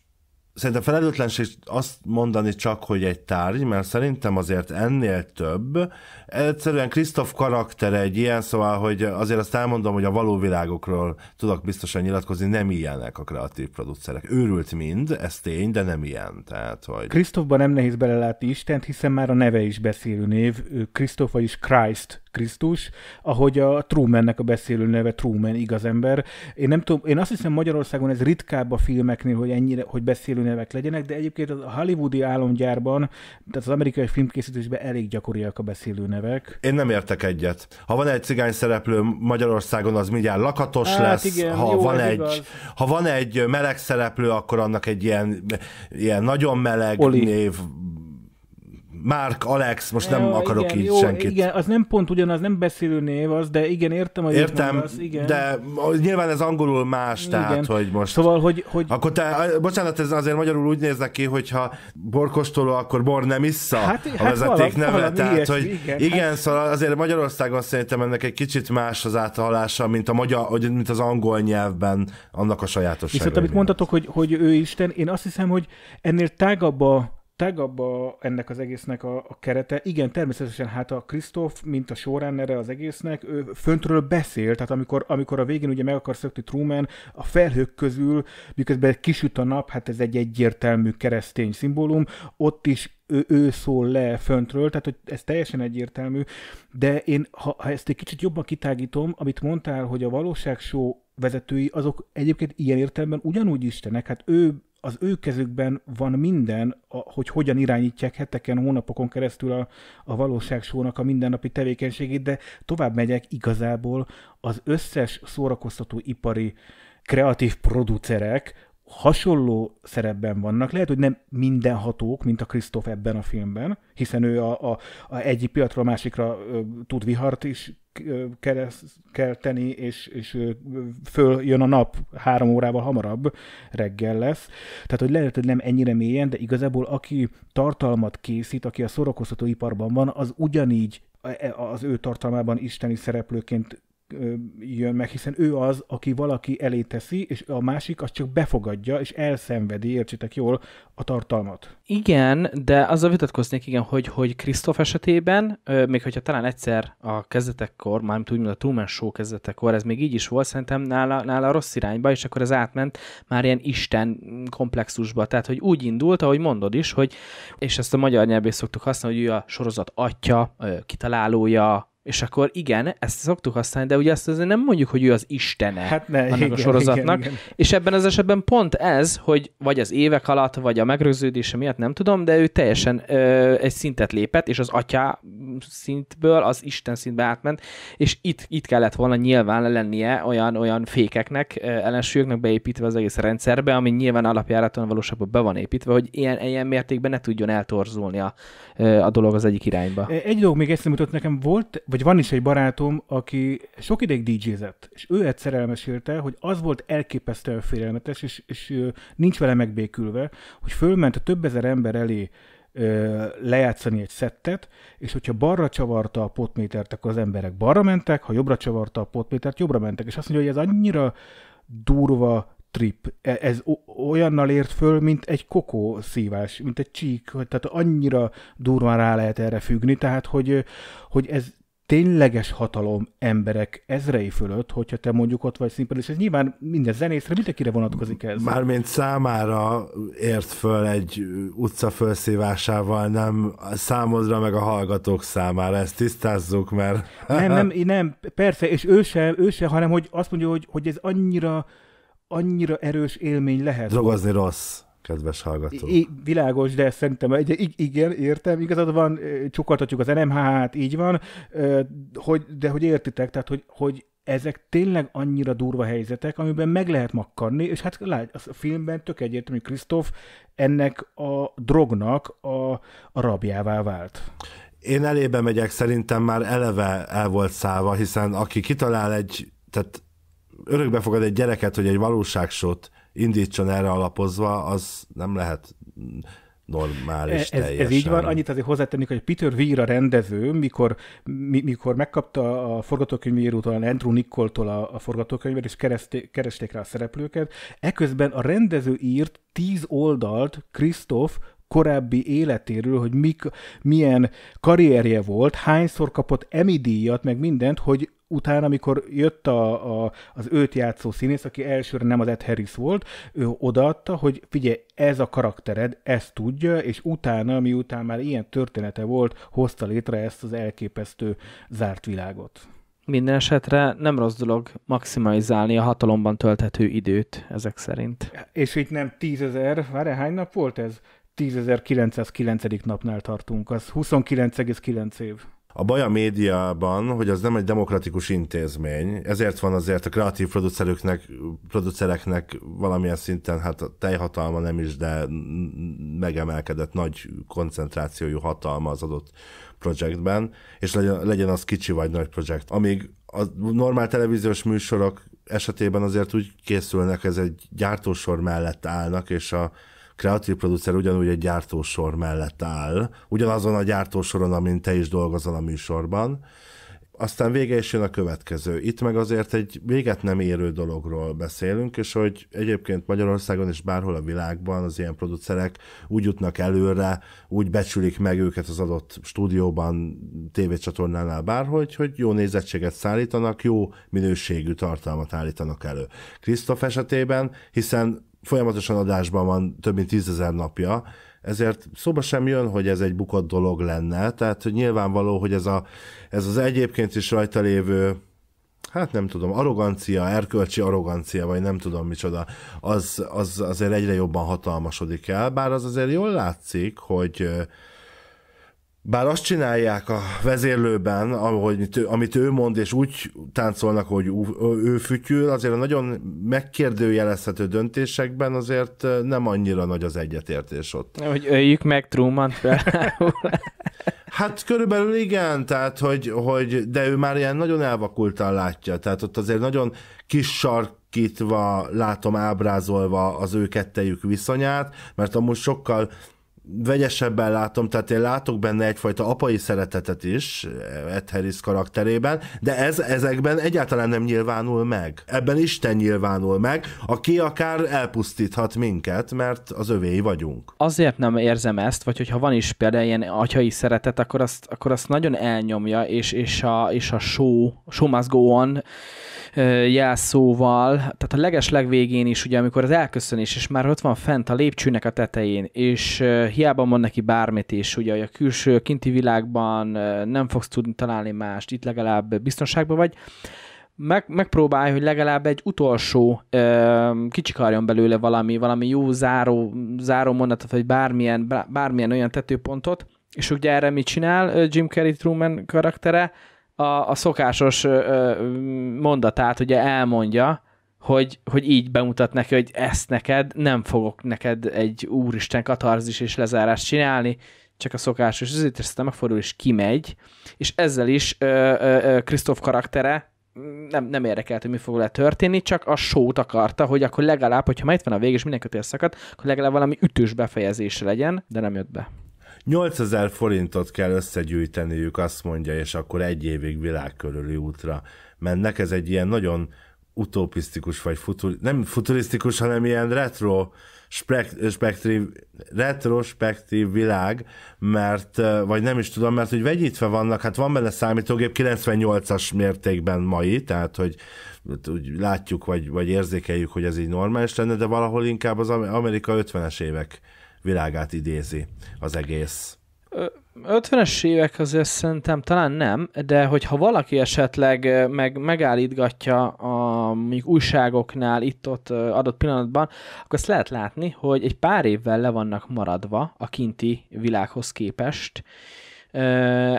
szerintem felelőtlenség azt mondani csak, hogy egy tárgy, mert szerintem azért ennél több. Egyszerűen Krisztof karaktere egy ilyen, szóval, hogy azért azt elmondom, hogy a való világokról tudok biztosan nyilatkozni, nem ilyenek a kreatív producerek. Őrült mind, ez tény, de nem ilyen. Tehát, hogy... Krisztofban nem nehéz belelátni Istent, hiszen már a neve is beszélő név, Krisztof, vagyis Christ, Krisztus, ahogy a Trumannek a beszélő neve Truman, igazember. Én nem tudom, én azt hiszem Magyarországon ez ritkább a filmeknél, hogy ennyire, hogy beszélő nevek legyenek, de egyébként a hollywoodi álomgyárban, tehát az amerikai filmkészítésben elég gyakoriak a beszélő nevek. Én nem értek egyet. Ha van egy cigány szereplő Magyarországon, az mindjárt lakatos hát lesz. Igen, ha, jó, van egy, igaz. ha van egy meleg szereplő, akkor annak egy ilyen, ilyen nagyon meleg Oli. név Márk, Alex, most nem jó, akarok igen, így jó, senkit. Igen, az nem pont ugyanaz, nem beszélő név az, de igen, értem, hogy Értem, mondasz, igen. de nyilván ez angolul más, igen. tehát, hogy most... Szóval, hogy... hogy... Akkor te, bocsánat, ez azért magyarul úgy néznek ki, hogyha borkostoló, akkor bor nem issza hát, a hát vezeték hát neve, tehát, ilyesmi, hogy igen, igen hát... szóval azért Magyarországon szerintem ennek egy kicsit más az áthalása, mint, a magyar, mint az angol nyelvben annak a sajátossága. Viszont hát, amit mondtatok, hogy, hogy ő Isten, én azt hiszem, hogy ennél tágabb a tagabb a, ennek az egésznek a, a kerete. Igen, természetesen hát a Kristóf, mint a showrunnere az egésznek, ő föntről beszél, tehát amikor, amikor a végén ugye meg akar szökni Truman, a felhők közül, miközben kisüt a nap, hát ez egy egyértelmű keresztény szimbólum, ott is ő, ő szól le föntről, tehát hogy ez teljesen egyértelmű, de én, ha, ha ezt egy kicsit jobban kitágítom, amit mondtál, hogy a valóság show vezetői, azok egyébként ilyen értelemben ugyanúgy istenek, hát ő az ő kezükben van minden, a, hogy hogyan irányítják heteken, hónapokon keresztül a, a valóságsónak a mindennapi tevékenységét, de tovább megyek igazából az összes szórakoztató ipari kreatív producerek, hasonló szerepben vannak, lehet, hogy nem mindenhatók, mint a Krisztóf ebben a filmben, hiszen ő a, a, a egyik piatról a másikra ö, tud vihart is kelteni, és, és följön a nap három órával hamarabb, reggel lesz. Tehát, hogy lehet, hogy nem ennyire mélyen, de igazából aki tartalmat készít, aki a szórakoztató iparban van, az ugyanígy e, e, az ő tartalmában isteni szereplőként jön meg, hiszen ő az, aki valaki elé teszi, és a másik az csak befogadja, és elszenvedi, értsétek jól, a tartalmat. Igen, de azzal vitatkoznék, igen, hogy, hogy Krisztóf esetében, még hogyha talán egyszer a kezdetekkor, mármint úgymond a Truman Show kezdetekkor, ez még így is volt, szerintem nála, nála rossz irányba, és akkor ez átment már ilyen Isten komplexusba. Tehát, hogy úgy indult, ahogy mondod is, hogy, és ezt a magyar nyelvét szoktuk használni, hogy ő a sorozat atya, kitalálója, és akkor igen, ezt szoktuk használni, de ugye ezt azért nem mondjuk, hogy ő az istene hát ne, annak igen, a sorozatnak. Igen, igen. És ebben az esetben pont ez, hogy vagy az évek alatt, vagy a megrögződése miatt nem tudom, de ő teljesen ö, egy szintet lépett, és az atya szintből az Isten szintbe átment, és itt, itt kellett volna nyilván lennie olyan, olyan fékeknek, ellensúlyoknak beépítve az egész rendszerbe, ami nyilván alapjáraton valóságban be van építve, hogy ilyen, ilyen mértékben ne tudjon eltorzulni a, a dolog az egyik irányba. Egy dolog még eszembe jutott nekem volt, vagy van is egy barátom, aki sok ideig DJ-zett, és ő egyszer elmesélte, hogy az volt elképesztően félelmetes, és, és nincs vele megbékülve, hogy fölment a több ezer ember elé lejátszani egy szettet, és hogyha balra csavarta a potmétert, akkor az emberek balra mentek, ha jobbra csavarta a potmétert, jobbra mentek. És azt mondja, hogy ez annyira durva trip. E, ez olyannal ért föl, mint egy kokó szívás, mint egy csík, tehát annyira durván rá lehet erre függni, tehát hogy, hogy ez tényleges hatalom emberek ezrei fölött, hogyha te mondjuk ott vagy színpadon, és ez nyilván minden zenészre, mindenkire vonatkozik ez. Mármint számára ért föl egy utca felszívásával, nem számodra meg a hallgatók számára, ezt tisztázzuk, mert... nem, nem, nem, persze, és ő se, ő se hanem hogy azt mondja, hogy, hogy ez annyira annyira erős élmény lehet. Drogozni rossz kedves hallgató. I- világos, de szerintem egy, igen, értem, igazad van, csukartatjuk az NMH-t, így van, hogy, de hogy értitek, tehát hogy, hogy ezek tényleg annyira durva helyzetek, amiben meg lehet makkarni, és hát látj, a filmben tök egyértelmű, Krisztóf ennek a drognak a, a rabjává vált. Én elébe megyek, szerintem már eleve el volt száva, hiszen aki kitalál egy, tehát örökbe fogad egy gyereket, hogy egy valóságsót indítson erre alapozva, az nem lehet normális ez, teljesen. Ez így van, annyit azért hozzátennék, hogy Peter Weir a rendező, mikor, mi, mikor megkapta a forgatókönyvírótól, a Andrew Nikoltól a, a forgatókönyvet, és keresték, keresték rá a szereplőket, eközben a rendező írt tíz oldalt Kristoff korábbi életéről, hogy mik, milyen karrierje volt, hányszor kapott Emmy díjat, meg mindent, hogy után, amikor jött a, a, az őt játszó színész, aki elsőre nem az Ed Harris volt, ő odaadta, hogy figyelj, ez a karaktered, ezt tudja, és utána, miután már ilyen története volt, hozta létre ezt az elképesztő zárt világot. Minden esetre nem rossz dolog maximalizálni a hatalomban tölthető időt ezek szerint. És itt nem tízezer, várj, hány nap volt ez? 10.909. napnál tartunk, az 29,9 év a baj a médiában, hogy az nem egy demokratikus intézmény, ezért van azért a kreatív producereknek, producereknek valamilyen szinten, hát a teljhatalma nem is, de megemelkedett nagy koncentrációjú hatalma az adott projektben, és legyen, legyen az kicsi vagy nagy projekt. Amíg a normál televíziós műsorok esetében azért úgy készülnek, ez egy gyártósor mellett állnak, és a kreatív producer ugyanúgy egy gyártósor mellett áll, ugyanazon a gyártósoron, amin te is dolgozol a műsorban, aztán vége is jön a következő. Itt meg azért egy véget nem érő dologról beszélünk, és hogy egyébként Magyarországon és bárhol a világban az ilyen producerek úgy jutnak előre, úgy becsülik meg őket az adott stúdióban, tévécsatornánál bárhogy, hogy jó nézettséget szállítanak, jó minőségű tartalmat állítanak elő. Krisztof esetében, hiszen folyamatosan adásban van több mint tízezer napja, ezért szóba sem jön, hogy ez egy bukott dolog lenne, tehát hogy nyilvánvaló, hogy ez, a, ez az egyébként is rajta lévő hát nem tudom, arrogancia, erkölcsi arrogancia, vagy nem tudom micsoda, az, az azért egyre jobban hatalmasodik el, bár az azért jól látszik, hogy, bár azt csinálják a vezérlőben, ahogy, amit ő mond, és úgy táncolnak, hogy ő fütyül, azért a nagyon megkérdőjelezhető döntésekben azért nem annyira nagy az egyetértés ott. Hogy öljük meg Truman Hát körülbelül igen, tehát hogy, hogy, de ő már ilyen nagyon elvakultan látja, tehát ott azért nagyon kis sark látom ábrázolva az ő kettejük viszonyát, mert amúgy sokkal vegyesebben látom, tehát én látok benne egyfajta apai szeretetet is Ed Harris karakterében, de ez ezekben egyáltalán nem nyilvánul meg. Ebben Isten nyilvánul meg, aki akár elpusztíthat minket, mert az övéi vagyunk. Azért nem érzem ezt, vagy hogyha van is például ilyen atyai szeretet, akkor azt, akkor azt nagyon elnyomja, és, és, a, és a show, show must go on, jelszóval, tehát a leges legvégén is, ugye, amikor az elköszönés, és már ott van fent a lépcsőnek a tetején, és hiába mond neki bármit is, ugye, hogy a külső, kinti világban nem fogsz tudni találni mást, itt legalább biztonságban vagy, meg, megpróbálj, hogy legalább egy utolsó ö, kicsikarjon belőle valami, valami jó záró, záró mondatot, vagy bármilyen, bármilyen olyan tetőpontot, és ugye erre mit csinál Jim Carrey Truman karaktere? a, a szokásos ö, mondatát ugye elmondja, hogy, hogy így bemutat neki, hogy ezt neked nem fogok neked egy úristen katarzis és lezárást csinálni, csak a szokásos, és aztán megfordul és kimegy, és ezzel is Krisztóf karaktere nem, nem érdekelt, hogy mi fog le történni, csak a sót akarta, hogy akkor legalább, hogyha már itt van a vég, és mindenki szakad, akkor legalább valami ütős befejezése legyen, de nem jött be. 8000 forintot kell összegyűjteniük, azt mondja, és akkor egy évig világ körüli útra mennek. Ez egy ilyen nagyon utopisztikus, vagy futur, nem futurisztikus, hanem ilyen retro spektrív, retrospektív világ, mert, vagy nem is tudom, mert hogy vegyítve vannak, hát van benne számítógép 98-as mértékben mai, tehát hogy úgy látjuk, vagy, vagy érzékeljük, hogy ez így normális lenne, de valahol inkább az Amerika 50-es évek világát idézi az egész. 50-es évek azért szerintem talán nem, de hogyha valaki esetleg meg, megállítgatja a mondjuk újságoknál itt-ott adott pillanatban, akkor azt lehet látni, hogy egy pár évvel le vannak maradva a kinti világhoz képest,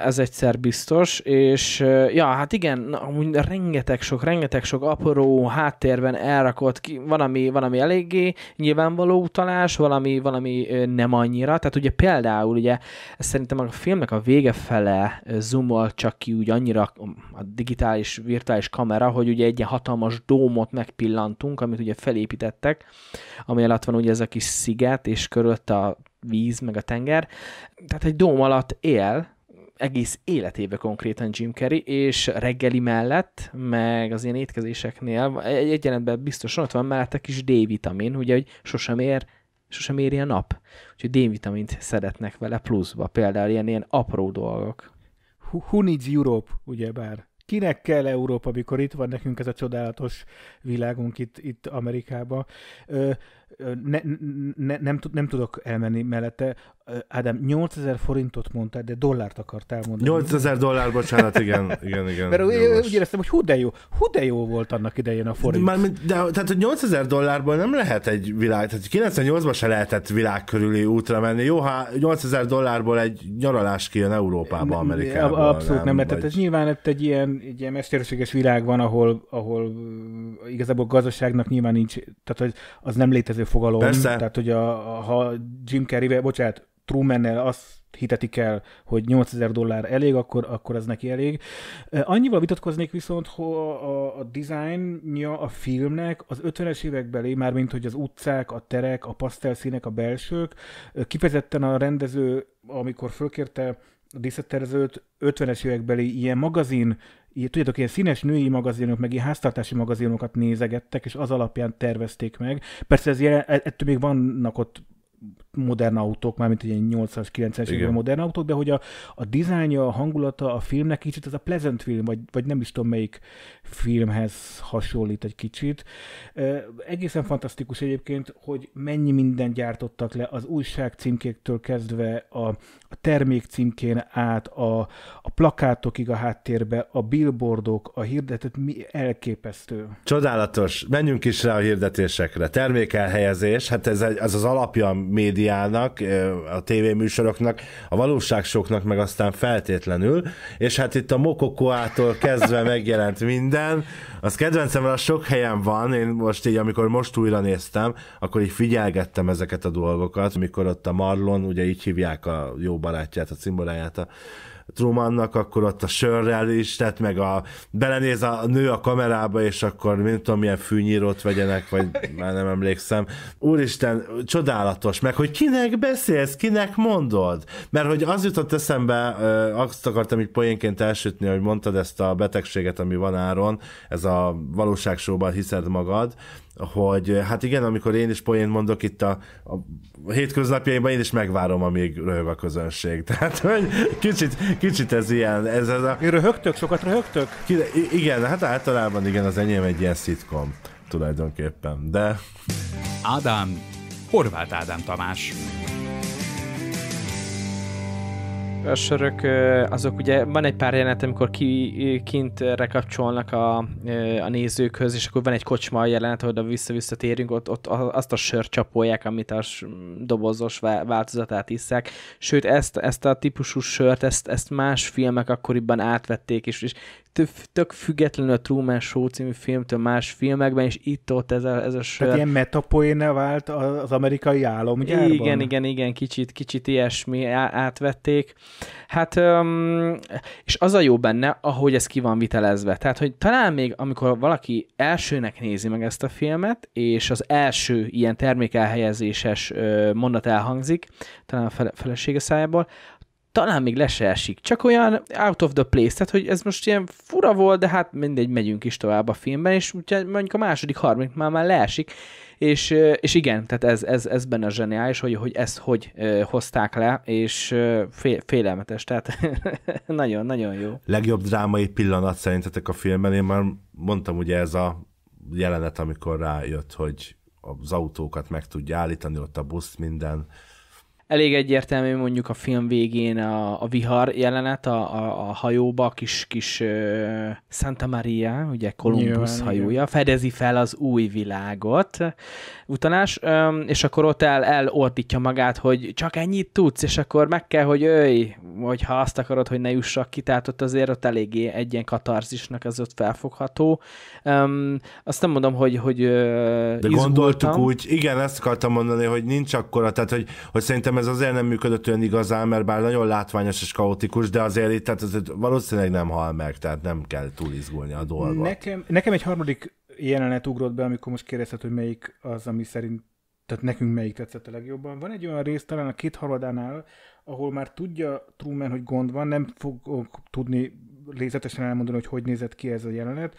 ez egyszer biztos, és ja, hát igen, amúgy rengeteg sok, rengeteg sok apró háttérben elrakott ki, van ami, van, ami eléggé nyilvánvaló utalás, valami, valami nem annyira, tehát ugye például ugye szerintem a filmnek a vége fele zoomol csak ki úgy annyira a digitális, virtuális kamera, hogy ugye egy ilyen hatalmas dómot megpillantunk, amit ugye felépítettek, ami alatt van ugye ez a kis sziget, és körülött a víz, meg a tenger. Tehát egy dóm alatt él, egész életébe konkrétan Jim Carrey, és reggeli mellett, meg az ilyen étkezéseknél, egy egyenletben biztosan ott van mellett a kis D-vitamin, ugye, hogy sosem ér sosem éri a nap. Úgyhogy D-vitamint szedetnek vele pluszba, például ilyen, ilyen apró dolgok. Who needs Europe, ugyebár? Kinek kell Európa, amikor itt van nekünk ez a csodálatos világunk itt, itt Amerikában? Ö, ne, ne, nem, tud, nem tudok elmenni mellette. Ádám, 8000 forintot mondtál, de dollárt akartál mondani. 8000 dollár, bocsánat, igen, igen, igen. Mert jó, úgy éreztem, hogy hú de jó, hú de jó volt annak idején a forint. Már, de, tehát, hogy 8000 dollárból nem lehet egy világ, tehát 98-ban se lehetett világ körüli útra menni. Jó, ha 8000 dollárból egy nyaralás kijön Európába, Amerikába. Abszolút nem, nem vagy... tehát ez nyilván itt egy ilyen, egy ilyen mesterséges világ van, ahol, ahol igazából gazdaságnak nyilván nincs, tehát az nem létezik létező fogalom. Persze. Tehát, hogy a, ha Jim Carrey, bocsánat, Trumannel azt hitetik el, hogy 8000 dollár elég, akkor, akkor ez neki elég. Annyival vitatkoznék viszont, hogy a, a dizájnja a filmnek az 50-es évek belé, mármint hogy az utcák, a terek, a pasztelszínek, a belsők, kifejezetten a rendező, amikor fölkérte a díszlettervezőt, 50-es évekbeli ilyen magazin így, tudjátok, ilyen színes női magazinok, meg ilyen háztartási magazinokat nézegettek, és az alapján tervezték meg. Persze ez jelen, e, ettől még vannak ott modern autók, mármint ugye 890 es években modern autók, de hogy a, a dizájnja, a hangulata a filmnek kicsit ez a Pleasant film, vagy, vagy nem is tudom melyik filmhez hasonlít egy kicsit. Egészen fantasztikus egyébként, hogy mennyi mindent gyártottak le az újság címkéktől kezdve, a, a termék címkén át, a, a plakátokig a háttérbe, a billboardok, a hirdetet, mi elképesztő. Csodálatos. Menjünk is rá a hirdetésekre. Termékelhelyezés, hát ez az az alapja a média médiának, a tévéműsoroknak, a valóságsoknak meg aztán feltétlenül, és hát itt a Mokokoától kezdve megjelent minden, az kedvencemre a sok helyen van, én most így, amikor most újra néztem, akkor így figyelgettem ezeket a dolgokat, mikor ott a Marlon, ugye így hívják a jó barátját, a cimboráját, a Trumannak, akkor ott a sörrel is, tehát meg a belenéz a nő a kamerába, és akkor nem tudom, milyen fűnyírót vegyenek, vagy már nem emlékszem. Úristen, csodálatos, meg hogy kinek beszélsz, kinek mondod? Mert hogy az jutott eszembe, azt akartam így poénként elsütni, hogy mondtad ezt a betegséget, ami van Áron, ez a valóságsóban hiszed magad, hogy eh, hát igen, amikor én is poént mondok itt a, a hétköznapjaimban, én is megvárom, amíg röhög a közönség. Tehát, hogy kicsit, kicsit ez ilyen. Ez, ez a... Röhögtök? Sokat röhögtök? Igen, hát általában igen, az enyém egy ilyen szitkom tulajdonképpen, de... Ádám, Horváth Ádám Tamás a sörök, azok ugye van egy pár jelenet, amikor ki, kint rekapcsolnak a, a nézőkhöz, és akkor van egy kocsma jelenet, hogy vissza-visszatérünk, ott, ott azt a sör csapolják, amit a dobozos változatát iszák. Sőt, ezt, ezt a típusú sört, ezt, ezt más filmek akkoriban átvették, és, és tök függetlenül a Truman Show című filmtől más filmekben, és itt-ott ez a, ez a sör. Tehát ilyen metapoéne vált az amerikai álomgyárban? Igen, igen, igen, kicsit, kicsit ilyesmi átvették. Hát, és az a jó benne, ahogy ez ki van vitelezve. Tehát, hogy talán még amikor valaki elsőnek nézi meg ezt a filmet, és az első ilyen termékelhelyezéses mondat elhangzik, talán a felesége szájából, talán még le se esik. Csak olyan out of the place, tehát hogy ez most ilyen fura volt, de hát mindegy, megyünk is tovább a filmben, és úgyhogy mondjuk a második, harmadik már már leesik, és, és igen, tehát ez, ez, ez benne a zseniális, hogy, hogy ezt hogy hozták le, és fél, félelmetes, tehát nagyon-nagyon jó. Legjobb drámai pillanat szerintetek a filmben, én már mondtam ugye ez a jelenet, amikor rájött, hogy az autókat meg tudja állítani, ott a busz minden, elég egyértelmű mondjuk a film végén a, a vihar jelenet, a, a, a hajóba, a kis, kis uh, Santa Maria, ugye Kolumbusz hajója, igen. fedezi fel az új világot, utalás, um, és akkor ott el, elordítja magát, hogy csak ennyit tudsz, és akkor meg kell, hogy őj, hogyha azt akarod, hogy ne jussak ki, tehát ott azért ott eléggé egy ilyen katarzisnak ez ott felfogható. Um, azt nem mondom, hogy, hogy uh, De izgultam. gondoltuk úgy, igen, ezt akartam mondani, hogy nincs akkora, tehát hogy, hogy szerintem szerintem ez azért nem működött olyan igazán, mert bár nagyon látványos és kaotikus, de azért tehát azért valószínűleg nem hal meg, tehát nem kell túl izgulni a dolgot. Nekem, nekem egy harmadik jelenet ugrott be, amikor most kérdezted, hogy melyik az, ami szerint tehát nekünk melyik tetszett a legjobban. Van egy olyan rész talán a két harmadánál, ahol már tudja Truman, hogy gond van, nem fog tudni részletesen elmondani, hogy hogy nézett ki ez a jelenet,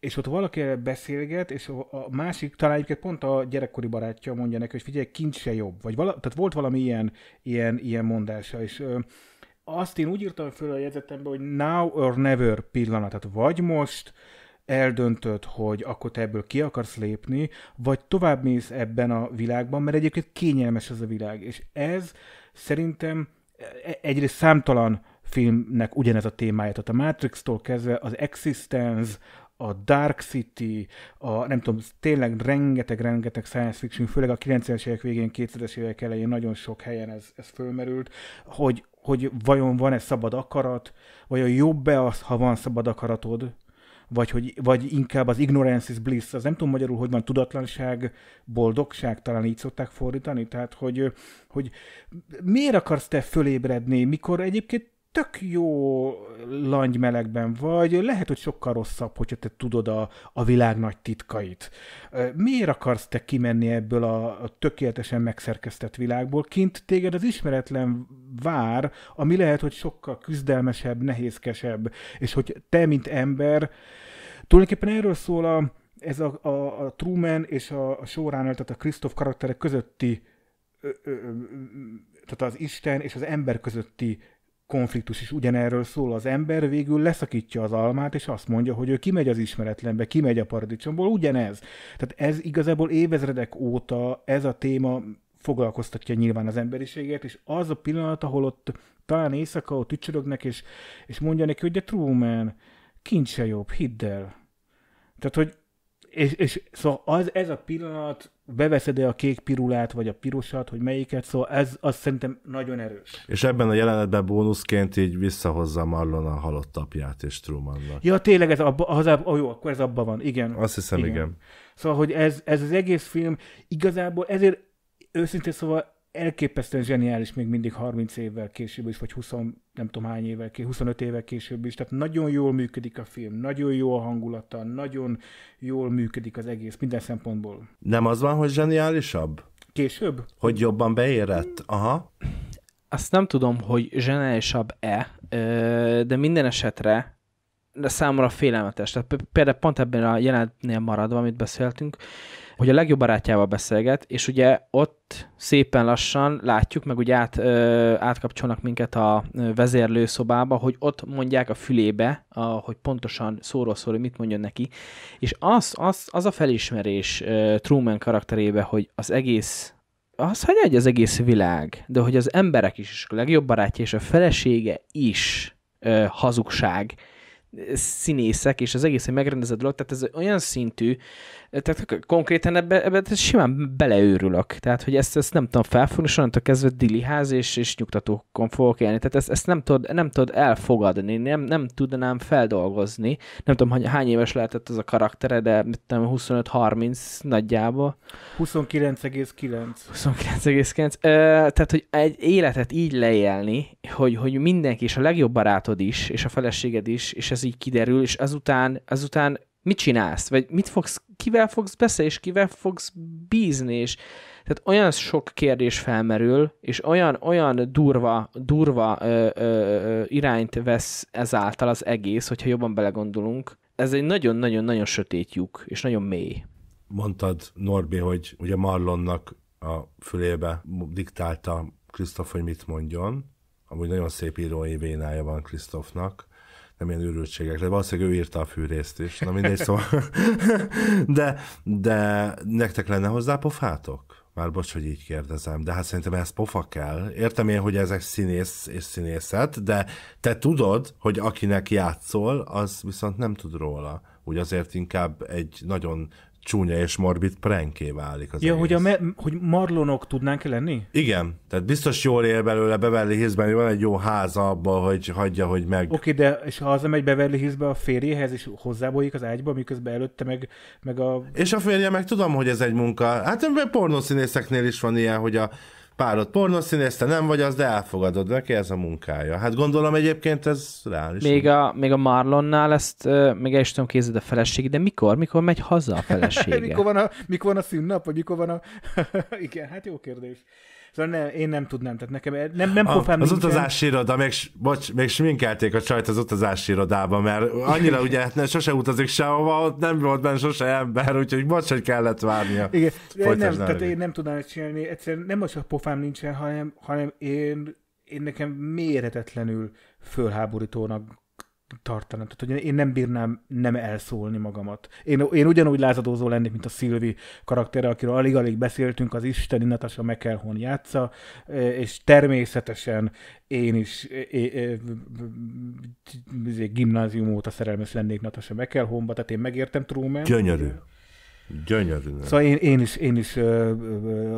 és ott valaki beszélget, és a másik, talán egyébként pont a gyerekkori barátja mondja neki, hogy figyelj, kincs se jobb. Vagy vala, tehát volt valami ilyen, ilyen, ilyen mondása, és ö, azt én úgy írtam föl a jegyzetembe, hogy now or never pillanat, tehát vagy most eldöntöd, hogy akkor te ebből ki akarsz lépni, vagy tovább mész ebben a világban, mert egyébként kényelmes ez a világ, és ez szerintem e, egyrészt számtalan filmnek ugyanez a témája, tehát a Matrix-tól kezdve az Existence, a Dark City, a nem tudom, tényleg rengeteg-rengeteg science fiction, főleg a 90-es évek végén, 2000-es évek elején nagyon sok helyen ez, ez fölmerült, hogy, hogy vajon van-e szabad akarat, a jobb-e az, ha van szabad akaratod, vagy, hogy, vagy inkább az ignorance is bliss, az nem tudom magyarul, hogy van tudatlanság, boldogság, talán így szokták fordítani, tehát hogy, hogy miért akarsz te fölébredni, mikor egyébként tök jó langymelegben vagy, lehet, hogy sokkal rosszabb, hogyha te tudod a, a világ nagy titkait. Miért akarsz te kimenni ebből a, a tökéletesen megszerkesztett világból? Kint téged az ismeretlen vár, ami lehet, hogy sokkal küzdelmesebb, nehézkesebb, és hogy te, mint ember, tulajdonképpen erről szól a, ez a, a, a Truman és a, a során, tehát a Krisztof karakterek közötti ö, ö, ö, tehát az Isten és az ember közötti konfliktus is ugyanerről szól. Az ember végül leszakítja az almát, és azt mondja, hogy ő kimegy az ismeretlenbe, kimegy a paradicsomból, ugyanez. Tehát ez igazából évezredek óta ez a téma foglalkoztatja nyilván az emberiséget, és az a pillanat, ahol ott talán éjszaka ott ücsörögnek, és, és mondja neki, hogy de Truman, kincse jobb, hidd el. Tehát, hogy és, és szóval az, ez a pillanat, beveszed-e a kék pirulát, vagy a pirosat, hogy melyiket, szóval ez az szerintem nagyon erős. És ebben a jelenetben bónuszként így visszahozza Marlon a halott apját és Trumannak. Ja, tényleg ez abba, az, oh jó, akkor ez abban van, igen. Azt hiszem, igen. igen. Szóval, hogy ez, ez az egész film igazából ezért őszintén szóval elképesztően zseniális még mindig 30 évvel később is, vagy 20, nem tudom hány évvel, 25 évvel később is. Tehát nagyon jól működik a film, nagyon jó a hangulata, nagyon jól működik az egész, minden szempontból. Nem az van, hogy zseniálisabb? Később? Hogy jobban beérett? Aha. Azt nem tudom, hogy zseniálisabb-e, de minden esetre de számomra félelmetes. Tehát például pont ebben a jelenetnél maradva, amit beszéltünk, hogy a legjobb barátjával beszélget, és ugye ott szépen lassan látjuk, meg ugye át, ö, átkapcsolnak minket a vezérlőszobába, hogy ott mondják a fülébe, a, hogy pontosan szóról szól, mit mondjon neki, és az, az, az a felismerés ö, Truman karakterébe, hogy az egész az, hogy egy az egész világ, de hogy az emberek is, és a legjobb barátja és a felesége is ö, hazugság, színészek, és az egész egy megrendezett dolog, tehát ez olyan szintű tehát konkrétan ebbe, ebbe simán beleőrülök. Tehát, hogy ezt, ezt nem tudom felfogni, és onnantól kezdve diliház és, és nyugtatókon fogok élni. Tehát ezt, ezt nem, tudod, nem tud elfogadni, nem, nem tudnám feldolgozni. Nem tudom, hány éves lehetett ez a karaktere, de 25-30 nagyjából. 29,9. 29,9. Tehát, hogy egy életet így leélni, hogy, hogy mindenki, és a legjobb barátod is, és a feleséged is, és ez így kiderül, és azután, azután mit csinálsz, vagy mit fogsz, kivel fogsz beszélni, és kivel fogsz bízni, és tehát olyan sok kérdés felmerül, és olyan, olyan durva, durva ö, ö, ö, irányt vesz ezáltal az egész, hogyha jobban belegondolunk. Ez egy nagyon-nagyon-nagyon sötét lyuk, és nagyon mély. Mondtad, Norbi, hogy ugye Marlonnak a fülébe diktálta Krisztof, hogy mit mondjon. Amúgy nagyon szép írói vénája van Krisztofnak nem ilyen őrültségek. De valószínűleg ő írta a fűrészt is. Na mindegy, szóval. de, de nektek lenne hozzá pofátok? Már bocs, hogy így kérdezem, de hát szerintem ez pofa kell. Értem én, hogy ezek színész és színészet, de te tudod, hogy akinek játszol, az viszont nem tud róla. Úgy azért inkább egy nagyon csúnya és morbid pranké válik az Ja, egész. hogy, a me- hogy marlonok tudnánk -e lenni? Igen, tehát biztos jól él belőle Beverly Hillsben, van egy jó háza abban, hogy hagyja, hogy meg... Oké, okay, de és ha hazamegy Beverly Hillsbe a férjéhez, és hozzábolyik az ágyba, miközben előtte meg, meg a... És a férje meg tudom, hogy ez egy munka. Hát pornószínészeknél is van ilyen, hogy a párod pornószínész, te nem vagy az, de elfogadod neki, ez a munkája. Hát gondolom egyébként ez reális. Még a, még a Marlonnál ezt uh, még el is tudom kézzed a feleség, de mikor? Mikor megy haza a felesége? mikor, van a, mikor van a színnap, vagy mikor van a... Igen, hát jó kérdés. Szóval ne, én nem tudnám, tehát nekem e- nem, nem a, Az utazási iroda, még, bocs, még sminkelték a csajt az utazási irodában, mert annyira ugye hát ne, sose utazik sehova, ott nem volt benne sose ember, úgyhogy bocs, hogy kellett várnia. Igen, Folytasd nem, tehát én nem tudnám ezt csinálni, egyszerűen nem most a pofám nincsen, hanem, hanem én, én nekem méretetlenül fölháborítónak tartanám. Tehát, hogy én nem bírnám nem elszólni magamat. Én, én ugyanúgy lázadózó lennék, mint a Szilvi karaktere, akiről alig-alig beszéltünk, az Isten Natasha McElhon játsza, e, és természetesen én is e, e, é, izé, é, gimnázium óta szerelmes lennék Natasha McElhonba, tehát én megértem Truman. Gyönyörű. Gyönyörű. Szóval én, én is, én is uh,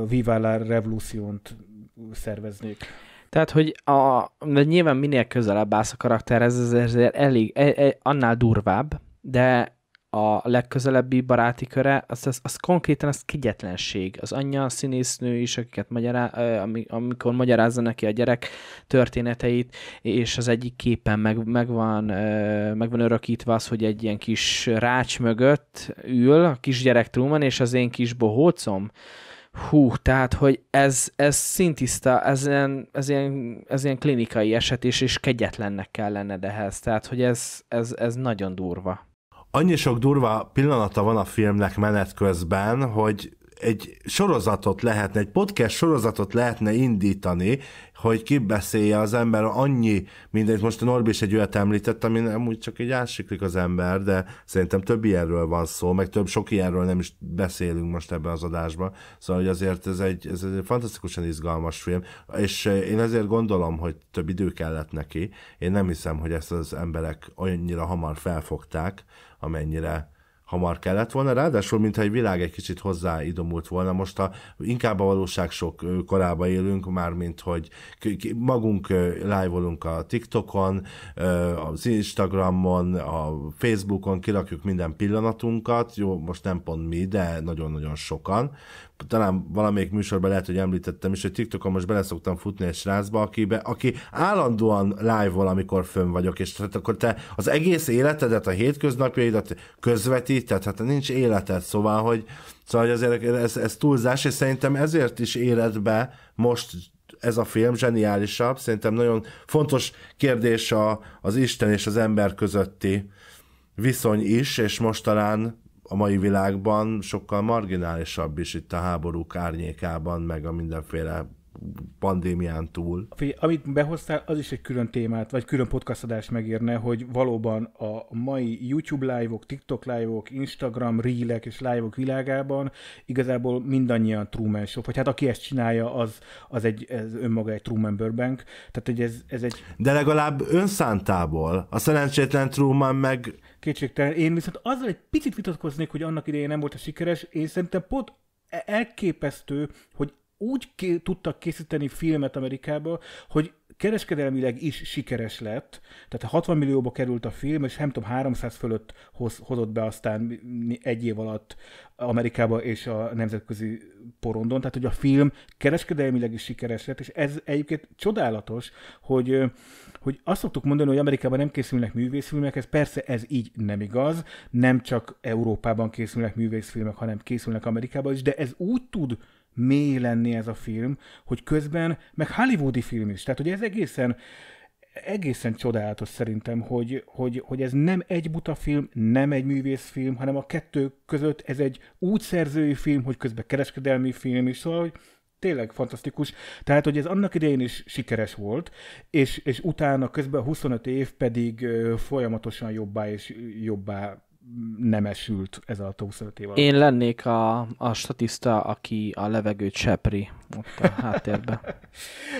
Viva la Revolution-t szerveznék. Tehát, hogy a, de nyilván minél közelebb állsz a karakterhez, ez ezért elég, e, e, annál durvább, de a legközelebbi baráti köre, az, az, az konkrétan az kigyetlenség. Az anyja a színésznő is, akiket magyará, amikor magyarázza neki a gyerek történeteit, és az egyik képen meg, meg, van, meg van örökítve az, hogy egy ilyen kis rács mögött ül a kisgyerek Truman, és az én kis bohócom, Hú, tehát, hogy ez, ez szintiszta, ez ilyen, ez, ilyen, ez ilyen klinikai eset, és, és kegyetlennek kell lenned ehhez. Tehát, hogy ez, ez, ez nagyon durva. Annyi sok durva pillanata van a filmnek menet közben, hogy egy sorozatot lehetne, egy podcast sorozatot lehetne indítani, hogy kibeszélje az ember annyi mindent. Most a Norbi is egy olyat említett, ami nem úgy csak egy átsiklik az ember, de szerintem több ilyenről van szó, meg több sok ilyenről nem is beszélünk most ebben az adásban. Szóval hogy azért ez egy, ez egy fantasztikusan izgalmas film, és eh, én azért gondolom, hogy több idő kellett neki. Én nem hiszem, hogy ezt az emberek annyira hamar felfogták, amennyire hamar kellett volna, ráadásul mintha egy világ egy kicsit hozzáidomult volna. Most a, inkább a valóság sok korába élünk, már mint hogy magunk live a TikTokon, az Instagramon, a Facebookon, kirakjuk minden pillanatunkat, jó, most nem pont mi, de nagyon-nagyon sokan, talán valamelyik műsorban lehet, hogy említettem is, hogy TikTokon most beleszoktam futni egy srácba, aki, be, aki állandóan live valamikor amikor fönn vagyok, és tehát akkor te az egész életedet, a hétköznapjaidat közvetíted, hát nincs életed, szóval, hogy, szóval, hogy azért ez, ez túlzás, és szerintem ezért is életbe most ez a film zseniálisabb, szerintem nagyon fontos kérdés a, az Isten és az ember közötti viszony is, és most talán a mai világban sokkal marginálisabb is itt a háborúk árnyékában, meg a mindenféle pandémián túl. amit behoztál, az is egy külön témát, vagy külön podcastadást megérne, hogy valóban a mai YouTube live-ok, TikTok live-ok, Instagram reelek és live-ok világában igazából mindannyian Truman Show, vagy hát aki ezt csinálja, az, az egy, ez önmaga egy Truman Burbank, tehát hogy ez, ez egy... De legalább önszántából. A szerencsétlen Truman meg kétségtelen. Én viszont azzal egy picit vitatkoznék, hogy annak idején nem volt a sikeres. Én szerintem pont e- elképesztő, hogy úgy ké- tudtak készíteni filmet Amerikába, hogy kereskedelmileg is sikeres lett, tehát 60 millióba került a film, és nem tudom, 300 fölött hoz, hozott be aztán egy év alatt Amerikába és a nemzetközi porondon, tehát hogy a film kereskedelmileg is sikeres lett, és ez egyébként csodálatos, hogy, hogy azt szoktuk mondani, hogy Amerikában nem készülnek művészfilmek, ez persze ez így nem igaz, nem csak Európában készülnek művészfilmek, hanem készülnek Amerikában is, de ez úgy tud mély lenni ez a film, hogy közben, meg hollywoodi film is. Tehát, hogy ez egészen egészen csodálatos szerintem, hogy, hogy, hogy ez nem egy buta film, nem egy művészfilm, hanem a kettő között ez egy úgy szerzői film, hogy közben kereskedelmi film is, szóval, hogy tényleg fantasztikus. Tehát, hogy ez annak idején is sikeres volt, és, és utána közben 25 év pedig folyamatosan jobbá és jobbá nemesült ez alatt a 25 év alatt. Én lennék a, a statiszta, aki a levegőt sepri ott a háttérbe.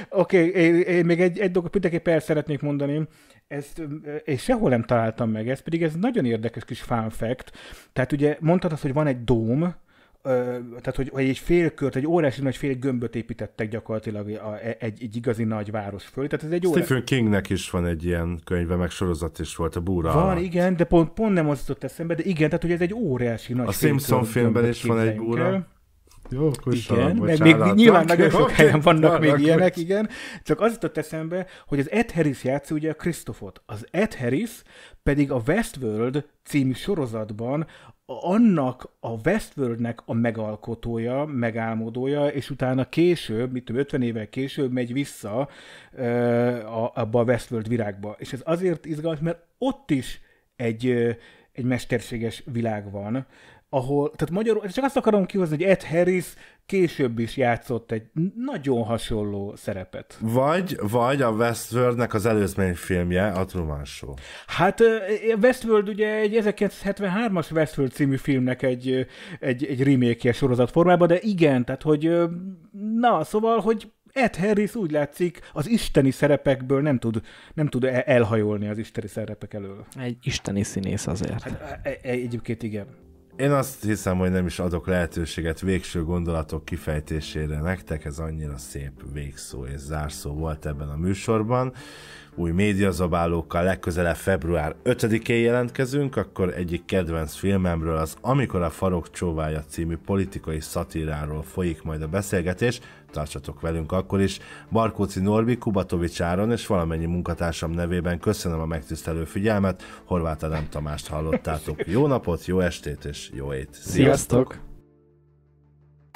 Oké, okay, én, én, még egy, egy dolgot mindenképpen el szeretnék mondani, ezt eh, és sehol nem találtam meg, ezt, pedig ez nagyon érdekes kis fun fact. Tehát ugye mondtad azt, hogy van egy dóm, tehát hogy, hogy egy félkört, egy órási nagy fél gömböt építettek gyakorlatilag a, e, egy, egy igazi nagy város föl. Tehát ez egy óra... Stephen Kingnek is van egy ilyen könyve, meg sorozat is volt a búra Van, alatt. igen, de pont, pont nem az jutott eszembe, de igen, tehát hogy ez egy óriási nagy A Simpson filmben is van egy búra. El. Jó, kussalat, igen, meg még nyilván nagyon sok helyen vannak még ilyenek, igen. Csak az jutott eszembe, hogy az Ed Harris játszó ugye a Christophot. Az Ed Harris pedig a Westworld című sorozatban annak a Westworldnek a megalkotója, megálmodója, és utána később, mit tudom, 50 évvel később megy vissza ö, a, abba a Westworld virágba. És ez azért izgalmas, mert ott is egy, egy mesterséges világ van, ahol, tehát magyarul, csak azt akarom kihozni, hogy Ed Harris később is játszott egy nagyon hasonló szerepet. Vagy, vagy a Westworldnek az előzmény filmje, a Truman Show. Hát e, Westworld ugye egy 1973-as Westworld című filmnek egy, egy, egy remake sorozat formában, de igen, tehát hogy na, szóval, hogy Ed Harris úgy látszik, az isteni szerepekből nem tud, nem tud e-, elhajolni az isteni szerepek elől. Egy isteni színész azért. Hát, e-, egyébként igen én azt hiszem, hogy nem is adok lehetőséget végső gondolatok kifejtésére nektek, ez annyira szép végszó és zárszó volt ebben a műsorban. Új médiazabálókkal legközelebb február 5-én jelentkezünk, akkor egyik kedvenc filmemről az Amikor a farok csóvája című politikai szatíráról folyik majd a beszélgetés, tartsatok velünk akkor is. Barkóci Norbi, Kubatovics Áron és valamennyi munkatársam nevében köszönöm a megtisztelő figyelmet, Horváth Adam Tamást hallottátok. Jó napot, jó estét és jó ét! Sziasztok! Sziasztok.